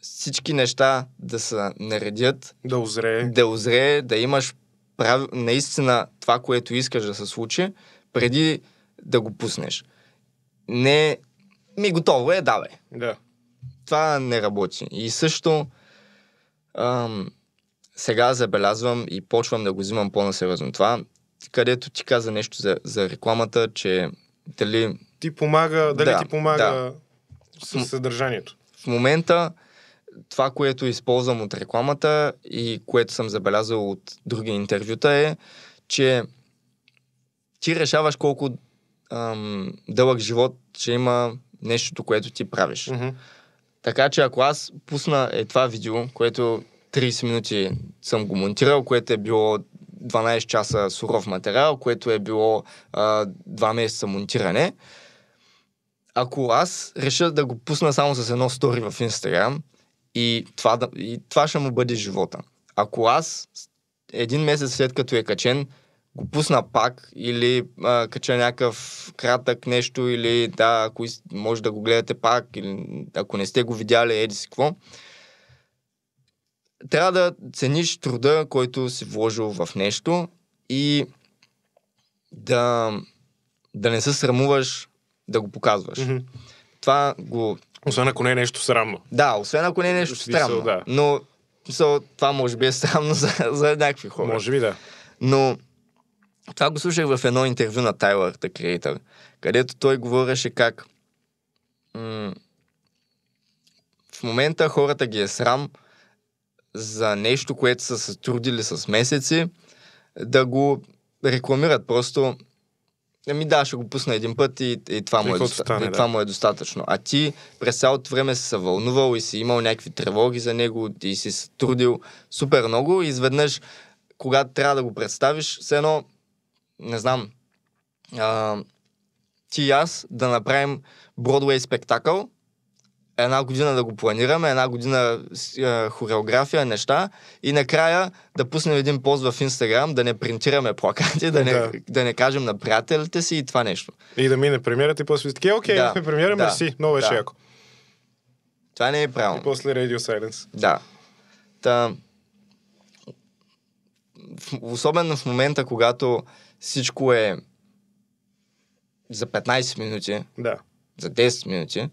всички неща да се наредят. Да озрее. Да озрее, да имаш прав... наистина това, което искаш да се случи, преди да го пуснеш. Не, ми готово е, давай. Да. Това не работи. И също Ам, сега забелязвам и почвам да го взимам по-насериозно. Това, където ти каза нещо за, за рекламата, че дали... Ти помага, дали да, ти помага да. с съдържанието. В момента това, което използвам от рекламата и което съм забелязал от други интервюта е, че ти решаваш колко ам, дълъг живот ще има нещото, което ти правиш. Mm-hmm. Така че ако аз пусна е това видео, което 30 минути съм го монтирал, което е било 12 часа суров материал, което е било а, 2 месеца монтиране, ако аз реша да го пусна само с едно стори в Инстаграм и и това ще му бъде живота. Ако аз един месец след като е качен, го пусна пак или а, кача някакъв кратък нещо или да, ако може да го гледате пак или ако не сте го видяли, еди си какво. Трябва да цениш труда, който си вложил в нещо и да, да не се срамуваш да го показваш. Mm-hmm. Това го... Освен ако не е нещо срамно. Да, освен ако не е нещо срамно. Да. Но това може би е срамно за, за някакви хора. Може би да. Но това го слушах в едно интервю на Тайлър, The Creator, където той говореше как м- в момента хората ги е срам за нещо, което са се трудили с месеци, да го рекламират. Просто Ами да, ще го пусна един път и, и, това, и му е доста... стане, и това да. му е достатъчно. А ти през цялото време си се вълнувал и си имал някакви тревоги за него и си се трудил супер много и изведнъж, когато трябва да го представиш, все едно не знам, а, ти и аз да направим Бродвей спектакъл, една година да го планираме, една година а, хореография, неща и накрая да пуснем един пост в Инстаграм, да не принтираме плакати, да не, да. да не кажем на приятелите си и това нещо. И да мине премиерата и после таки, окей, да. премиера, да. си, много беше да. яко. Това не е правилно. И после Radio Silence. Да. Та... В, особено в момента, когато всичко е за 15 минути, да. за 10 минути,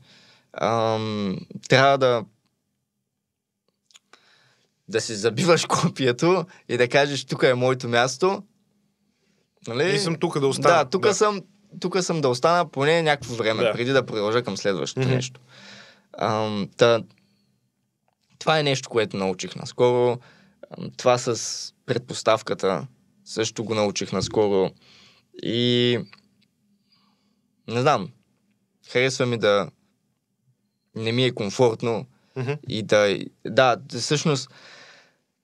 ам, трябва да да си забиваш копието и да кажеш, тук е моето място. Нали? И съм тук да остана. Да, тук да. съм тук съм да остана поне някакво време, да. преди да продължа към следващото mm-hmm. нещо. Ам, та, това е нещо, което научих наскоро. Ам, това с предпоставката, също го научих наскоро. И не знам, харесва ми да не ми е комфортно mm-hmm. и да... Да, всъщност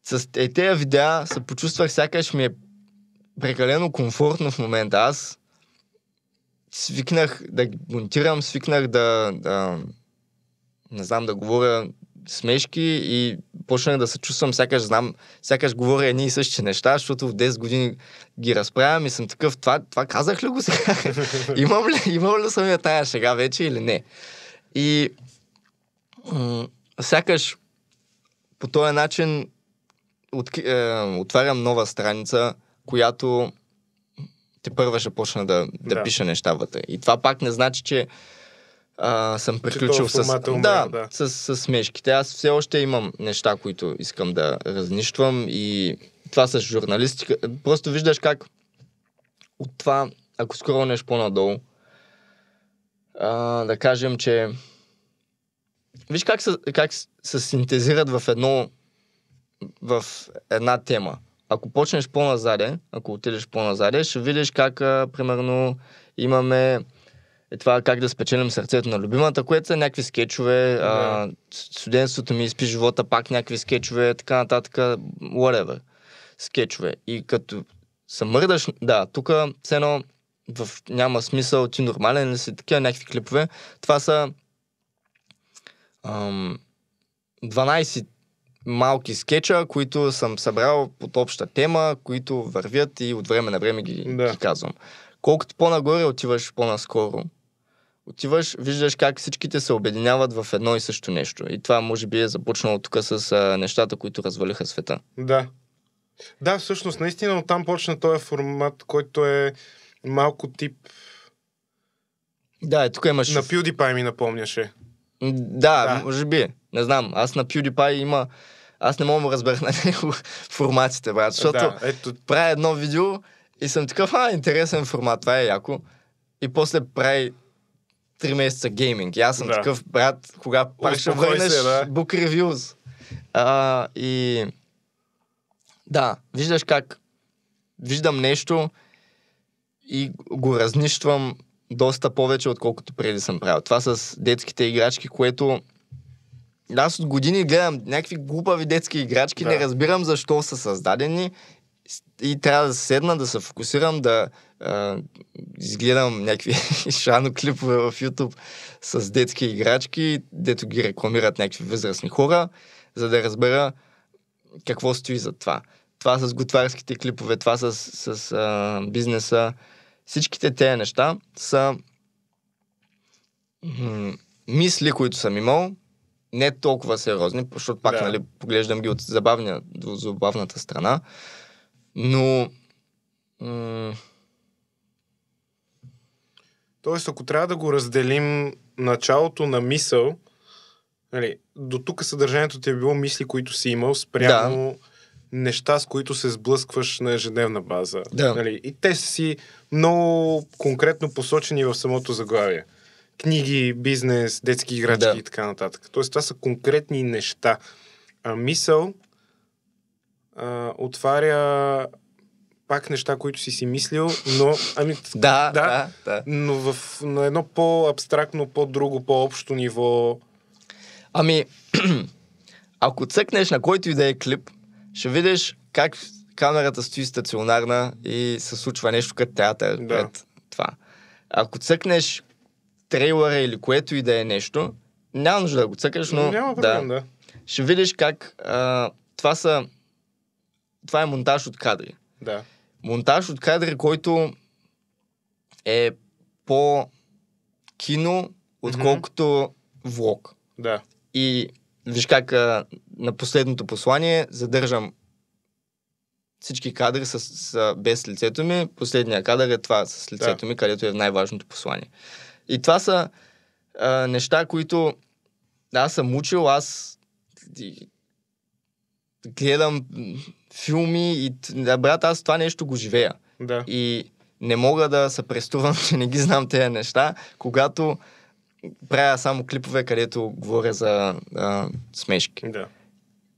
с е, тези видеа се почувствах сякаш ми е прекалено комфортно в момента. Аз свикнах да монтирам, свикнах да, да не знам, да говоря смешки и почнах да се чувствам, сякаш знам, сякаш говоря едни и същи неща, защото в 10 години ги разправям и съм такъв, това, това казах ли го сега? имам, ли, имам ли съм я тая шега вече или не? И м- сякаш по този начин от, е, отварям нова страница, която те първа ще почна да, да, да пиша неща вътре. И това пак не значи, че а, съм приключил с... Е Умел, да, да. С, с смешките. Аз все още имам неща, които искам да разнищвам и това с журналистика. Просто виждаш как от това, ако скронеш по-надолу, а, да кажем, че виж как се, как се синтезират в едно в една тема. Ако почнеш по-назаде, ако отидеш по-назаде, ще видиш как, а, примерно, имаме е това как да спечелим сърцето на любимата, което са някакви скетчове, yeah. а, студентството ми изпи живота, пак някакви скетчове, така нататък, whatever. Скетчове. И като се мърдаш, да, тук все едно в, няма смисъл, ти нормален ли си, такива някакви клипове. Това са ам, 12 малки скетча, които съм събрал под обща тема, които вървят и от време на време ги, да. ги казвам. Колкото по-нагоре отиваш по-наскоро, отиваш, виждаш как всичките се обединяват в едно и също нещо. И това може би е започнало тук с а, нещата, които развалиха света. Да. Да, всъщност, наистина оттам почна този формат, който е малко тип... Да, е, тук имаш... На PewDiePie ми напомняше. Да, да, може би. Не знам. Аз на PewDiePie има... Аз не мога да разбера на него форматите, брат, защото да, ето... правя едно видео и съм такъв, а, интересен формат, това е яко. И после прави 3 месеца гейминг. И аз съм да. такъв, брат, кога пак ще върнеш да. Book Reviews. А, и да, виждаш как виждам нещо и го разнищвам доста повече, отколкото преди съм правил. Това с детските играчки, което аз от години гледам някакви глупави детски играчки, да. не разбирам защо са създадени и трябва да седна, да се фокусирам, да а, изгледам някакви шано клипове в YouTube с детски играчки, дето ги рекламират някакви възрастни хора, за да разбера какво стои за това. Това с готварските клипове, това с, с а, бизнеса, всичките тези неща са м- мисли, които съм имал, не толкова сериозни, защото пак да. нали, поглеждам ги от забавния, до забавната страна, но... М- Тоест, ако трябва да го разделим началото на мисъл, нали, до тук съдържанието ти е било мисли, които си имал спрямо да. неща, с които се сблъскваш на ежедневна база. Да. Нали, и те са си много конкретно посочени в самото заглавие. Книги, бизнес, детски играчки да. и така нататък. Тоест, това са конкретни неща. А мисъл а, отваря пак неща, които си си мислил, но... Ами, да, да, да, да. Но в, на едно по-абстрактно, по-друго, по-общо ниво. Ами, ако цъкнеш на който и да е клип, ще видиш как камерата стои стационарна и се случва нещо като театър да. пред това. Ако цъкнеш трейлера или което и да е нещо, няма нужда да го цъкаш, но... Няма проблем, да. да. Ще видиш как а, това са това е монтаж от кадри. Да. Монтаж от кадри, който е по кино, отколкото mm-hmm. влог. Да. И виж как а, на последното послание задържам всички кадри с, с, без лицето ми. Последния кадър е това с лицето да. ми, където е най-важното послание. И това са а, неща, които аз съм учил, аз гледам филми и... Да, брат, аз това нещо го живея. Да. И не мога да се преструвам, че не ги знам тези неща, когато правя само клипове, където говоря за а, смешки. Да.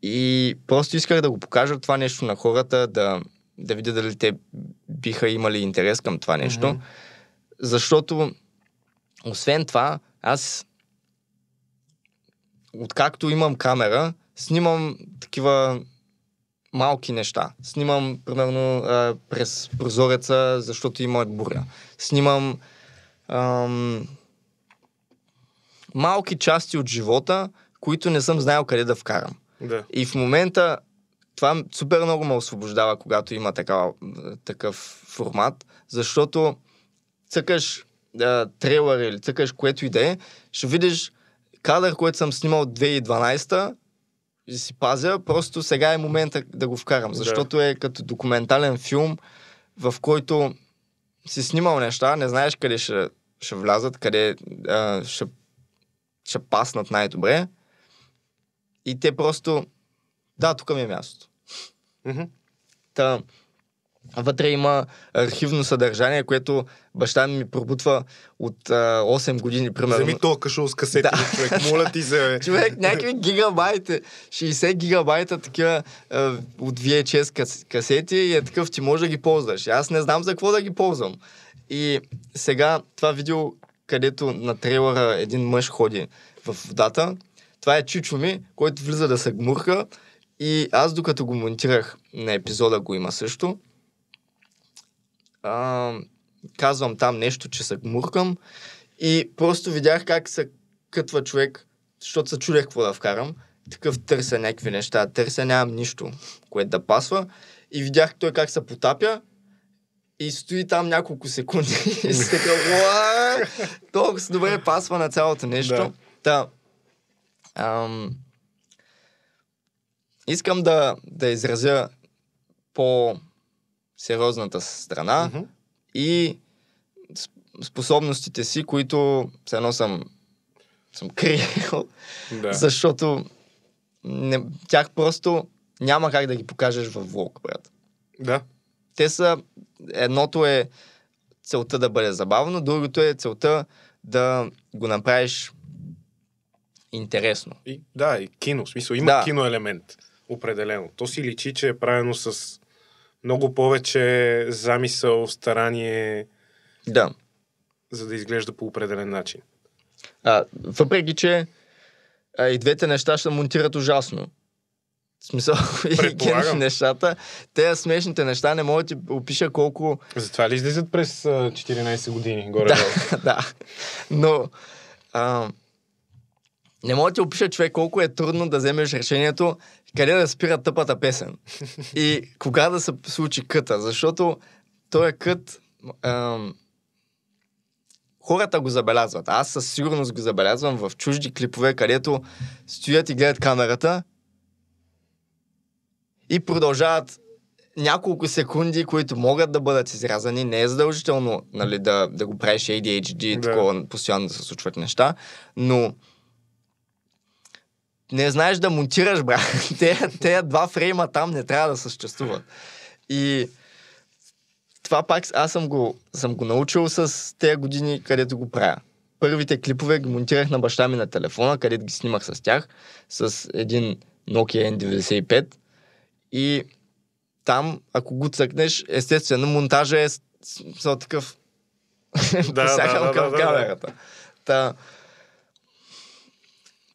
И просто исках да го покажа това нещо на хората, да, да видя дали те биха имали интерес към това нещо. Mm-hmm. Защото, освен това, аз откакто имам камера, снимам такива малки неща. Снимам, примерно, а, през прозореца, защото има буря. Снимам ам, малки части от живота, които не съм знаел къде да вкарам. Да. И в момента това супер много ме освобождава, когато има такава, такъв формат, защото цъкаш а, трейлър или цъкаш което и да е, ще видиш кадър, който съм снимал 2012-та си пазя, просто сега е момента да го вкарам, защото да. е като документален филм, в който си снимал неща, не знаеш къде ще, ще влязат, къде а, ще, ще паснат най-добре. И те просто... Да, тук ми е мястото. Mm-hmm. Та, Вътре има архивно съдържание, което баща ми пробутва от а, 8 години, примерно. Вземи то кашо с касети, да. човек. Моля ти се, Човек, някакви гигабайти, 60 гигабайта такива а, от VHS касети и е такъв, ти може да ги ползваш. Аз не знам за какво да ги ползвам. И сега това видео, където на трейлера един мъж ходи в водата, това е Чичо ми, който влиза да се гмурка и аз докато го монтирах на епизода го има също, а, казвам там нещо, че се гмуркам и просто видях как се кътва човек, защото се чудех какво да вкарам. Такъв търся някакви неща, търся нямам нищо, което да пасва. И видях той как се потапя и стои там няколко секунди и се казва, толкова добре пасва на цялото нещо. Да. Та, ам, искам да, да изразя по сериозната страна mm-hmm. и способностите си, които все едно съм, съм криел, да. защото не, тях просто няма как да ги покажеш във влог, брат. Да. Те са, едното е целта да бъде забавно, другото е целта да го направиш интересно. И, да, и кино. В смисъл, има да. кино елемент. Определено. То си личи, че е правено с много повече замисъл, старание, да. за да изглежда по определен начин. А, въпреки, че а, и двете неща ще монтират ужасно. В смисъл, и кенеш нещата. Те смешните неща не мога да ти опиша колко... Затова ли излизат през 14 години горе? Да, да. Но... А, не мога да ти опиша човек колко е трудно да вземеш решението къде да спира тъпата песен и кога да се случи къта, защото той е кът... Ам, хората го забелязват. Аз със сигурност го забелязвам в чужди клипове, където стоят и гледат камерата и продължават няколко секунди, които могат да бъдат изрязани. Не е задължително нали, да, да го правиш ADHD, да. такова постоянно да се случват неща, но не знаеш да монтираш, брат. Те, те два фрейма там не трябва да съществуват. И това пак аз съм го, съм го научил с тези години, където го правя. Първите клипове ги монтирах на баща ми на телефона, където ги снимах с тях, с един Nokia N95. И там, ако го цъкнеш, естествено, монтажа е с, с, с такъв да, да, да, да, да, да, да,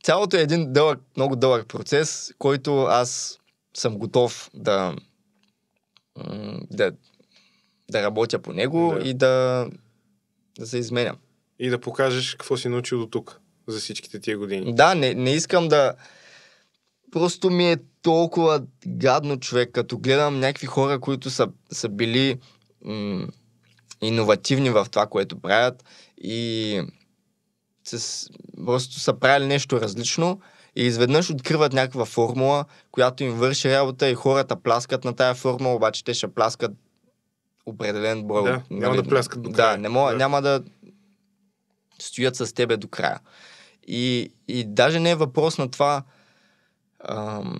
цялото е един дълъг, много дълъг процес, който аз съм готов да, да, да работя по него да. и да, да се изменям. И да покажеш какво си научил до тук за всичките тия години. Да, не, не искам да... Просто ми е толкова гадно човек, като гледам някакви хора, които са, са били м- иновативни в това, което правят и се, просто са правили нещо различно и изведнъж откриват някаква формула, която им върши работа и хората пляскат на тая формула, обаче те ще пляскат определен брой. Да, нали, няма да пляскат до края. Да, не мога, да. няма да стоят с тебе до края. И, и даже не е въпрос на това ам,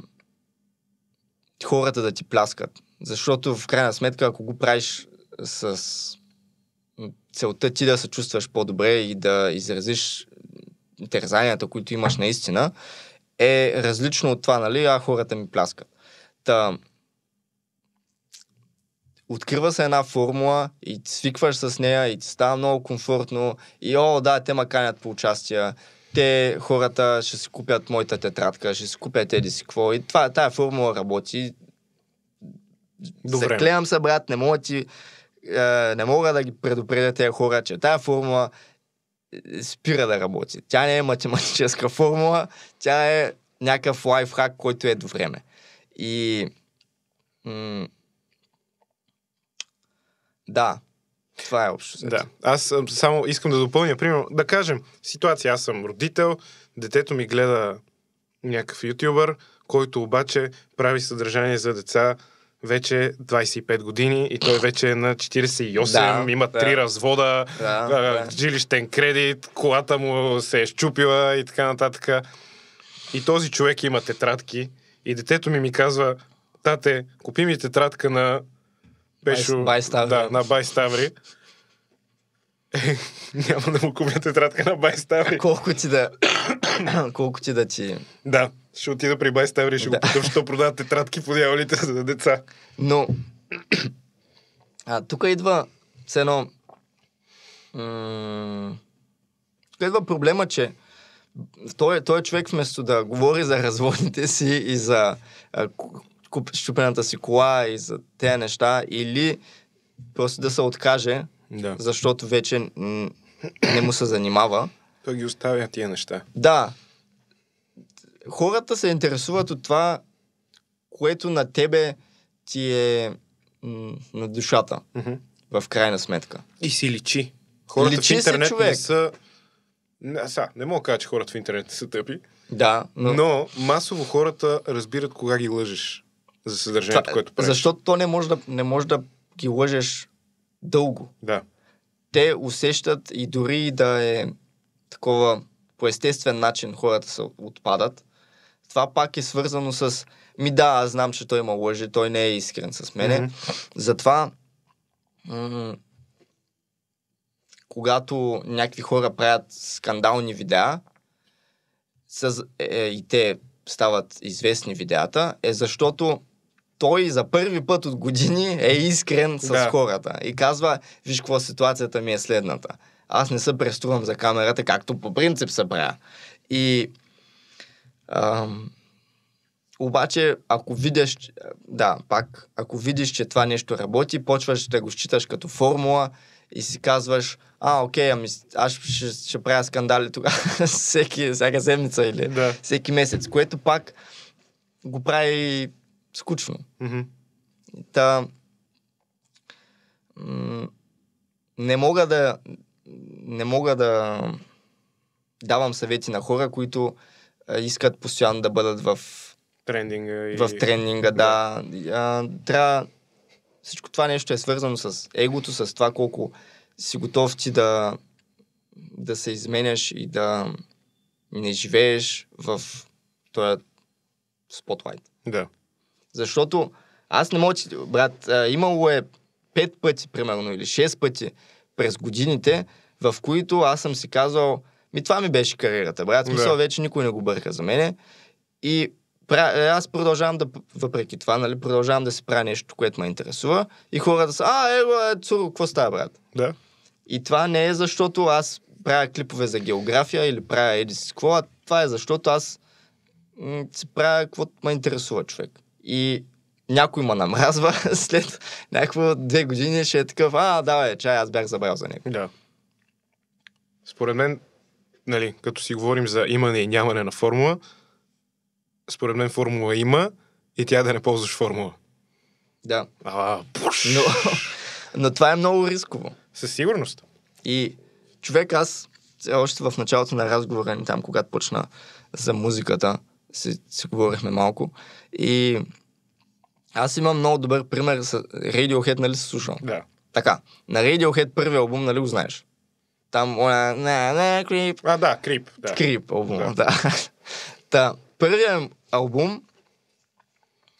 хората да ти пляскат. Защото в крайна сметка, ако го правиш с целта ти е да се чувстваш по-добре и да изразиш тързанията, които имаш наистина, е различно от това, нали, а хората ми пляскат. Та, открива се една формула и свикваш с нея и ти става много комфортно и о, да, те ма канят по участия, те хората ще си купят моята тетрадка, ще си купят еди си какво и това, тая формула работи. Добре. Заклеям се, брат, не мога ти е, не мога да ги предупредя тези хора, че тази формула е, спира да работи. Тя не е математическа формула, тя е някакъв лайфхак, който е до време. И... М- да, това е общо. Да. Аз само искам да допълня, примерно, да кажем, ситуация, аз съм родител, детето ми гледа някакъв ютубър, който обаче прави съдържание за деца, вече 25 години и той вече е на 48, да, има да. три развода, да, да. жилищен кредит, колата му се е щупила и така нататък. И този човек има тетрадки и детето ми ми казва, тате, купи ми тетрадка на Пешо, Бай, бай Да, на Байставри. няма да му купя тетрадка на Байставри. Колко ти да... Колко ти да ти... Да, ще отида при Байставри и ще да. го питам, що продават тетрадки по дяволите за деца. Но... а, тук идва с едно... М... Тук идва проблема, че той, е- той е човек вместо да говори за разводните си и за а, куп, щупената си кола и за тези неща, или просто да се откаже, да. Защото вече не му се занимава. Той ги оставя тия неща. Да. Хората се интересуват от това, което на тебе ти е на душата. Mm-hmm. В крайна сметка. И си личи. Хората личи в интернет не са... Не, са, не мога да кажа, че хората в интернет са тъпи. Да, но... но масово хората разбират кога ги лъжеш за съдържанието, което правиш. Защото то не може да, не може да ги лъжеш дълго. Да. Те усещат и дори да е такова по естествен начин хората се отпадат. Това пак е свързано с ми да, аз знам, че той има лъжи, той не е искрен с мене. Mm-hmm. Затова м- когато някакви хора правят скандални видеа с, е, и те стават известни видеята, е защото той за първи път от години е искрен с да. хората и казва, виж какво ситуацията ми е следната. Аз не се преструвам за камерата, както по принцип се правя. И ам, обаче, ако видиш, да, пак, ако видиш, че това нещо работи, почваш да го считаш като формула и си казваш, а, окей, ами аз ще, ще правя скандали тогава всеки, всяка седмица или да. всеки месец, което пак го прави скучно. Mm-hmm. Та, не мога да не мога да давам съвети на хора, които искат постоянно да бъдат в трендинга. И... В трендинга, да. А, трябва... Всичко това нещо е свързано с егото, с това колко си готов ти да, да се изменяш и да не живееш в този спотлайт. Да. Защото аз не мога, брат, а, имало е пет пъти, примерно, или шест пъти през годините, в които аз съм си казал, ми това ми беше кариерата, брат. Смисъл, да. вече никой не го бърка за мене. И аз продължавам да, въпреки това, нали, продължавам да си правя нещо, което ме интересува. И хората са, а, его, е, цуро, какво става, брат? Да. И това не е защото аз правя клипове за география или правя едиси, какво, а това е защото аз м- си правя каквото ме интересува човек. И някой ма намразва, след някакво две години ще е такъв, а, давай, чай, аз бях забрал за него. Да. Според мен, нали, като си говорим за имане и нямане на формула, според мен формула има и тя да не ползваш формула. Да. А, но, но това е много рисково. Със сигурност. И човек, аз още в началото на разговора ни там, когато почна за музиката, си, си говорихме малко. И аз имам много добър пример с Radiohead, нали се слушал? Да. Така, на Radiohead първи албум, нали го знаеш? Там, не, не, не, Крип. А, да, крип. Да. Крип албум, да. да. Та, първият албум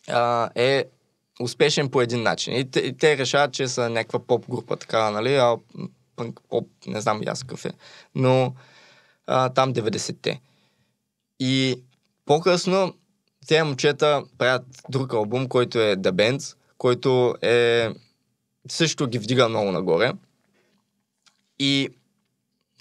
а, е успешен по един начин. И те, и те решават, че са някаква поп група, така, нали? А, пънк, поп, не знам и аз какъв е. Но а, там 90-те. И по-късно тези момчета правят друг албум, който е The Bands, който е също ги вдига много нагоре. И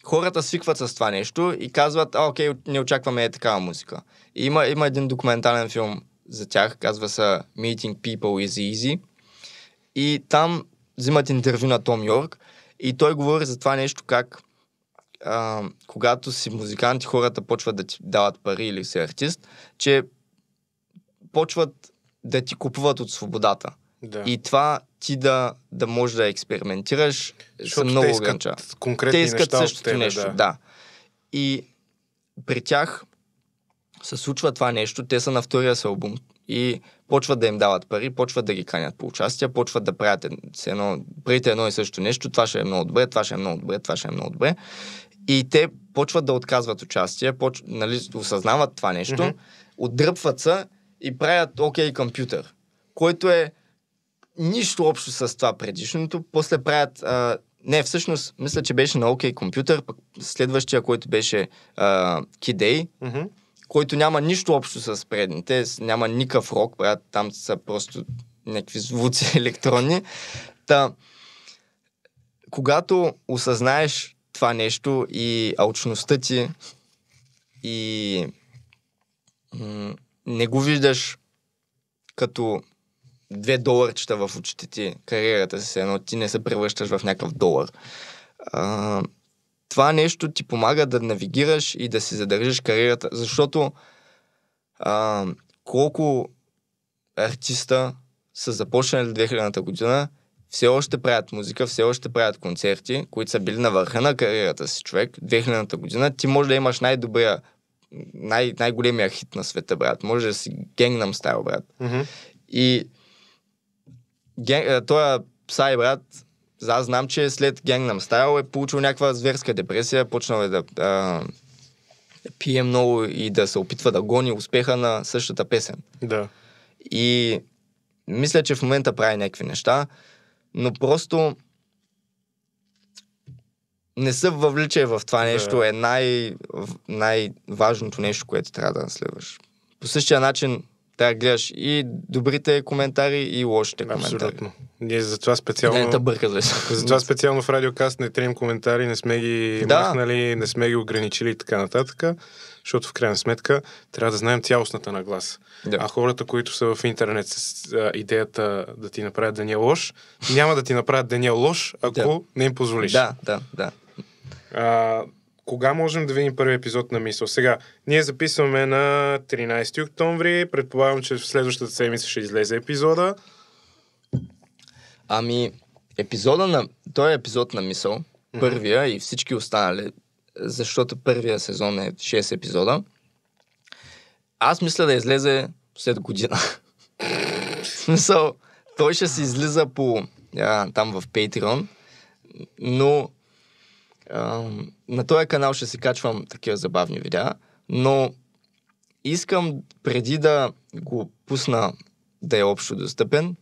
хората свикват с това нещо и казват, а, окей, не очакваме е такава музика. И има, има един документален филм за тях, казва се Meeting People is Easy. И там взимат интервю на Том Йорк и той говори за това нещо как а, когато си музикант и хората почват да ти дават пари или си артист, че почват да ти купуват от свободата. Да. И това ти да, да можеш да експериментираш е, Защото са много огранича. Те искат неща същото тебе, нещо, да. да. И при тях се случва това нещо, те са на втория си албум и почват да им дават пари, почват да ги канят по участия, почват да правят едно, едно и също нещо, това ще е много добре, това ще е много добре, това ще е много добре. И те почват да отказват участие, поч... нали, осъзнават това нещо, mm-hmm. отдръпват се и правят окей OK компютър, който е нищо общо с това предишното. После правят... А... Не, всъщност, мисля, че беше на окей OK компютър, пък следващия, който беше а... mm-hmm. който няма нищо общо с предните, няма никакъв рок, правят, там са просто някакви звуци електронни. Та, когато осъзнаеш това нещо и алчността ти и м- не го виждаш като две доларчета в очите ти, кариерата си, но ти не се превръщаш в някакъв долар. А, това нещо ти помага да навигираш и да си задържиш кариерата, защото а, колко артиста са започнали 2000-та година все още правят музика, все още правят концерти, които са били на върха на кариерата си човек. 2000-та година ти може да имаш най-добрия, най- най-големия хит на света, брат. Може да си генгнам стайл, брат. Mm-hmm. И ген... той псай, брат, аз знам, че след Gangnam Style е получил някаква зверска депресия, почнал е да а, пие много и да се опитва да гони успеха на същата песен. Да. И мисля, че в момента прави някакви неща но просто не се въвличай в това нещо е най- най-важното нещо, което трябва да наследваш. По същия начин трябва да гледаш и добрите коментари, и лошите коментари. Абсолютно. Ние затова специално... Не, бърка, за това специално в Радиокаст не трим коментари, не сме ги да. махнали, не сме ги ограничили и така нататък защото в крайна сметка трябва да знаем цялостната нагласа. Да. А хората, които са в интернет с а, идеята да ти направят деня е лош, няма да ти направят деня е лош, ако да. не им позволиш. Да, да, да. А, кога можем да видим първи епизод на Мисъл? Сега, ние записваме на 13 октомври. Предполагам, че в следващата седмица ще излезе епизода. Ами, епизода на... Той е епизод на Мисъл. Първия mm-hmm. и всички останали защото първия сезон е 6 епизода. Аз мисля да излезе след година. в смисъл, той ще се излиза по а, там в Patreon, но а, на този канал ще си качвам такива забавни видеа, но искам преди да го пусна да е общо достъпен,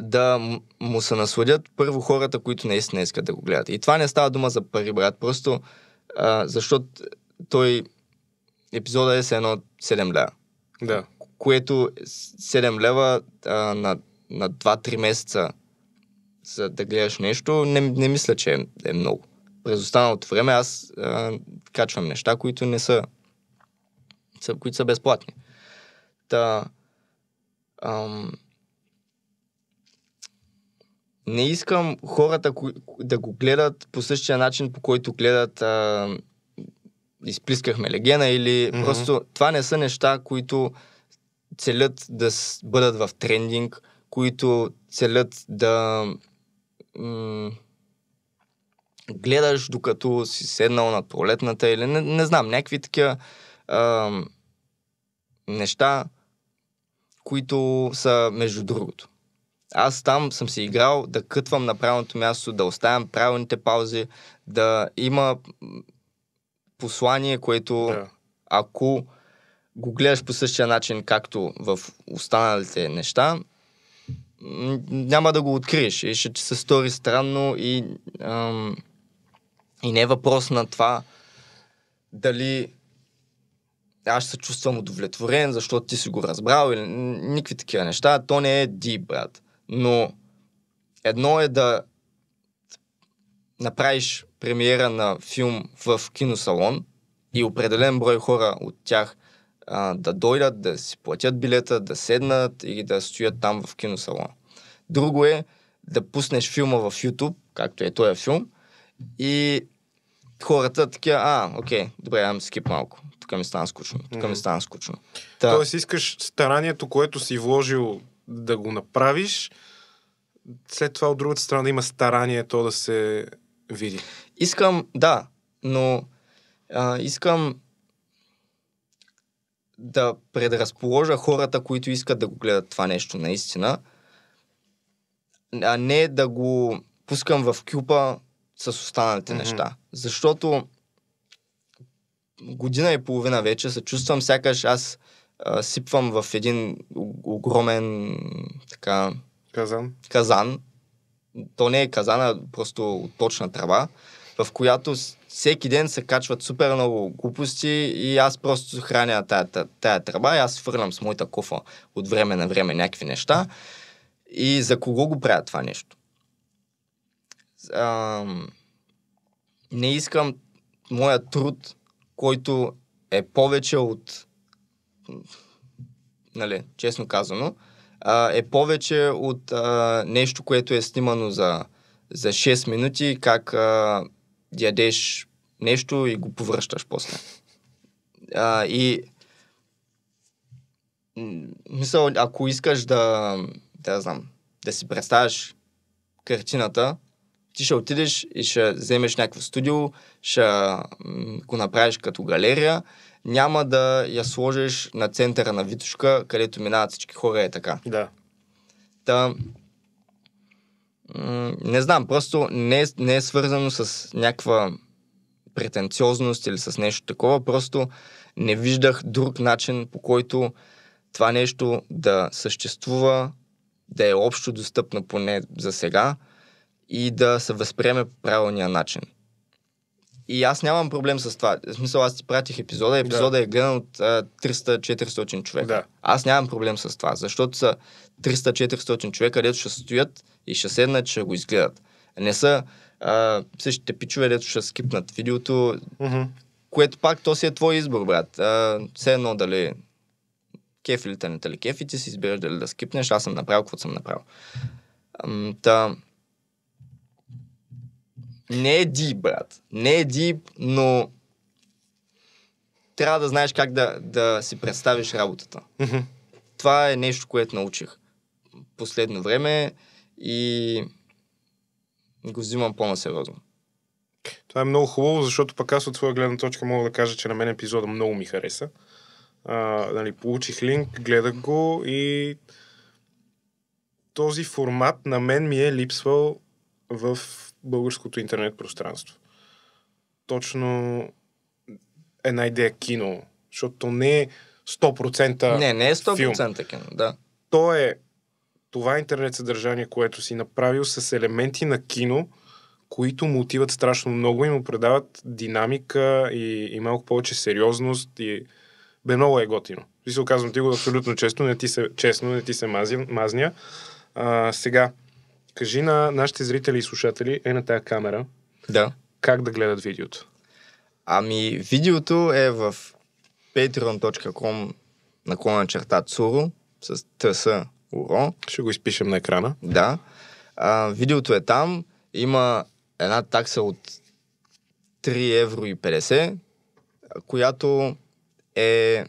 да му се насладят първо хората, които наистина искат да го гледат. И това не става дума за пари, брат, просто а, защото той епизода е с едно 7 лева. Да. Което 7 лева а, на, на 2-3 месеца за да гледаш нещо, не, не мисля, че е, е много. През останалото време аз а, качвам неща, които не са, са които са безплатни. Та, ам, не искам хората да го гледат по същия начин, по който гледат а, изплискахме легена или mm-hmm. просто това не са неща, които целят да бъдат в трендинг, които целят да м- гледаш докато си седнал на туалетната или не, не знам, някакви такива а, неща, които са между другото. Аз там съм си играл да кътвам на правилното място, да оставям правилните паузи, да има послание, което yeah. ако го гледаш по същия начин, както в останалите неща, няма да го откриеш и ще се стори странно и, ам, и не е въпрос на това дали аз се чувствам удовлетворен, защото ти си го разбрал или никакви такива неща. То не е ди, брат. Но едно е да направиш премиера на филм в киносалон и определен брой хора от тях а, да дойдат, да си платят билета, да седнат и да стоят там в киносалон. Друго е да пуснеш филма в YouTube, както е този филм, и хората такива, а, окей, добре, ам скип малко. Тук ми стана скучно, тук ми стана скучно. Та... Тоест искаш старанието, което си вложил да го направиш, след това от другата страна да има старание то да се види. Искам, да, но а, искам да предразположа хората, които искат да го гледат това нещо наистина, а не да го пускам в кюпа с останалите mm-hmm. неща. Защото година и половина вече се чувствам сякаш аз а, сипвам в един огромен така... Казан. Казан. То не е казан, а просто точна трава, в която всеки ден се качват супер много глупости и аз просто храня тая, тая, тая тръба и аз фърлям с моята кофа от време на време някакви неща. И за кого го правя това нещо? А, не искам моя труд, който е повече от нали, честно казано, а, е повече от а, нещо, което е снимано за, за 6 минути, как а, ядеш нещо и го повръщаш после. А, и мисъл, ако искаш да, да знам, да си представяш картината, ти ще отидеш и ще вземеш някакво студио, ще го направиш като галерия няма да я сложиш на центъра на Витушка, където минават всички хора е така. Да. Та, не знам, просто не е, не е свързано с някаква претенциозност или с нещо такова, просто не виждах друг начин по който това нещо да съществува, да е общо достъпно поне за сега и да се възприеме по правилния начин. И аз нямам проблем с това. В смисъл, аз ти пратих епизода, епизода да. е гледан от 300-400 човека. Да. Аз нямам проблем с това, защото са 300-400 човека, лето ще стоят и ще седнат, ще го изгледат. Не са а, същите пичове, дето ще скипнат видеото, mm-hmm. което пак то си е твой избор, брат. А, все едно дали кеф или те не те ли кеф и ти си избираш дали да скипнеш, аз съм направил каквото съм направил. Ам, та, не е дип, брат. Не е дип, но трябва да знаеш как да, да си представиш работата. Mm-hmm. Това е нещо, което научих последно време и го взимам по-насериозно. Това е много хубаво, защото пък аз от своя гледна точка мога да кажа, че на мен епизода много ми хареса. А, нали, получих линк, гледах го и този формат на мен ми е липсвал в българското интернет пространство. Точно е една идея кино, защото не е 100% Не, не е 100% филм. кино, да. То е това интернет съдържание, което си направил с елементи на кино, които му отиват страшно много и му предават динамика и, и малко повече сериозност и бе много е готино. И се оказвам ти го абсолютно честно, не ти се, честно, не ти се мазня. А, сега, Кажи на нашите зрители и слушатели, е на тая камера, да. как да гледат видеото. Ами, видеото е в patreon.com наклона черта Цуро с тъса Уро. Ще го изпишем на екрана. Да. А, видеото е там. Има една такса от 3 евро и 50, която е...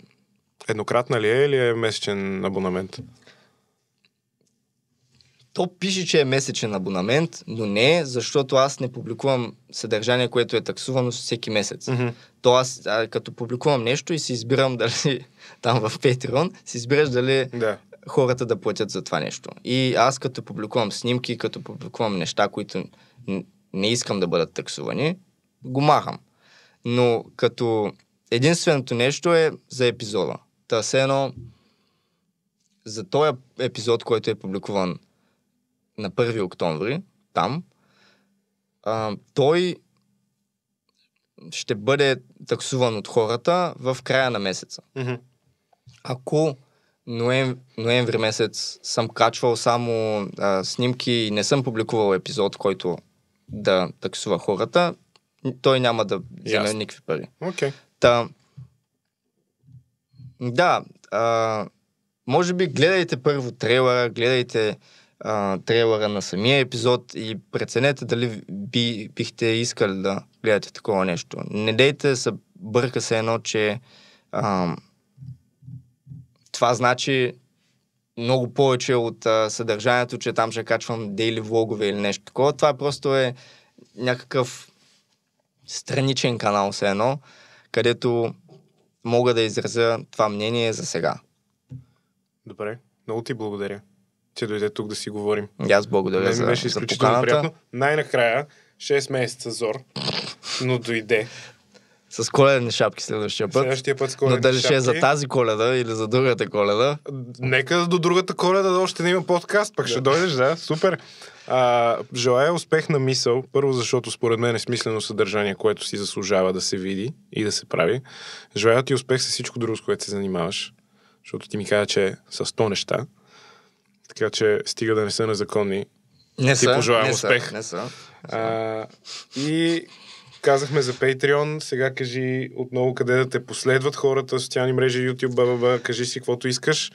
Еднократна ли е или е месечен абонамент? То пише, че е месечен абонамент, но не защото аз не публикувам съдържание, което е таксувано всеки месец. Mm-hmm. То аз, а, като публикувам нещо и си избирам дали там в Patreon, си избираш дали да. хората да платят за това нещо. И аз като публикувам снимки, като публикувам неща, които не искам да бъдат таксувани, го махам. Но като единственото нещо е за епизода. Та се едно за този епизод, който е публикуван на 1 октомври, там, а, той ще бъде таксуван от хората в края на месеца. Mm-hmm. Ако ноем, ноември месец съм качвал само а, снимки и не съм публикувал епизод, който да таксува хората, той няма да вземе yes. никакви пари. Okay. Та, да, а, може би гледайте първо трейлера, гледайте а, трейлера на самия епизод и преценете дали би, бихте искали да гледате такова нещо. Не дейте се бърка се едно, че а, това значи много повече от а, съдържанието, че там ще качвам дейли влогове или нещо такова. Това просто е някакъв страничен канал, все едно, където мога да изразя това мнение за сега. Добре, много ти благодаря че дойде тук да си говорим. И аз благодаря за, беше изключително приятно. Най-накрая, 6 месеца зор, но дойде. С коледни шапки следващия път. Следващия път с коледни Но дали ще е за тази коледа или за другата коледа. Нека до другата коледа да още не има подкаст, пък да. ще дойдеш, да, супер. А, желая успех на мисъл. Първо, защото според мен е смислено съдържание, което си заслужава да се види и да се прави. Желая ти успех с всичко друго, с което се занимаваш. Защото ти ми каза, че е с 100 неща така че стига да не са незаконни. Не са, Ти пожелавам не успех. Са, не са. А, и казахме за Patreon, сега кажи отново къде да те последват хората, социални мрежи, YouTube, баба, кажи си каквото искаш.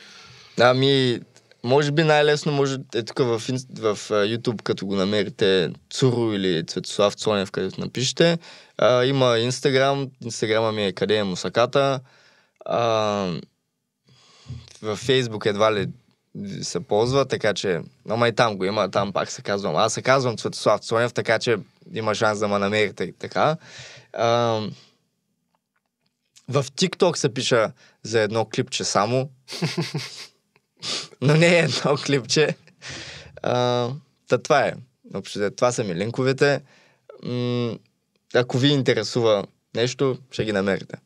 Ами, може би най-лесно може е тук в, в YouTube, като го намерите Цуру или Цветослав Цонев, където напишете. А, има Instagram, Инстаграма ми е къде е мусаката. А, във Facebook едва ли се ползва, така че... Но и там го има, там пак се казвам. Аз се казвам Светослав Цонев, така че има шанс да ме намерите и така. А, в TikTok се пиша за едно клипче само. Но не е едно клипче. А, та това е. Общо, това са ми линковете. М- ако ви интересува нещо, ще ги намерите.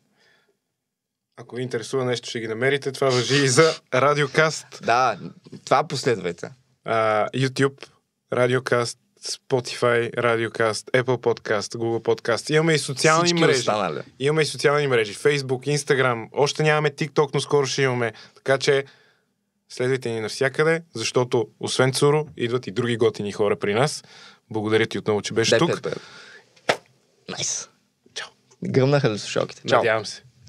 Ако ви интересува нещо, ще ги намерите. Това въжи и за Радиокаст. да, това последвайте. А, YouTube, Радиокаст, Spotify, Радиокаст, Apple Podcast, Google Podcast. Имаме и социални Всички мрежи. Останали. Имаме и социални мрежи. Facebook, Instagram. Още нямаме TikTok, но скоро ще имаме. Така че следвайте ни навсякъде, защото освен Цуро, идват и други готини хора при нас. Благодаря ти отново, че беше Дай тук. Найс. Nice. Чао. Гръмнаха ли слушалките? Чао. Надявам се.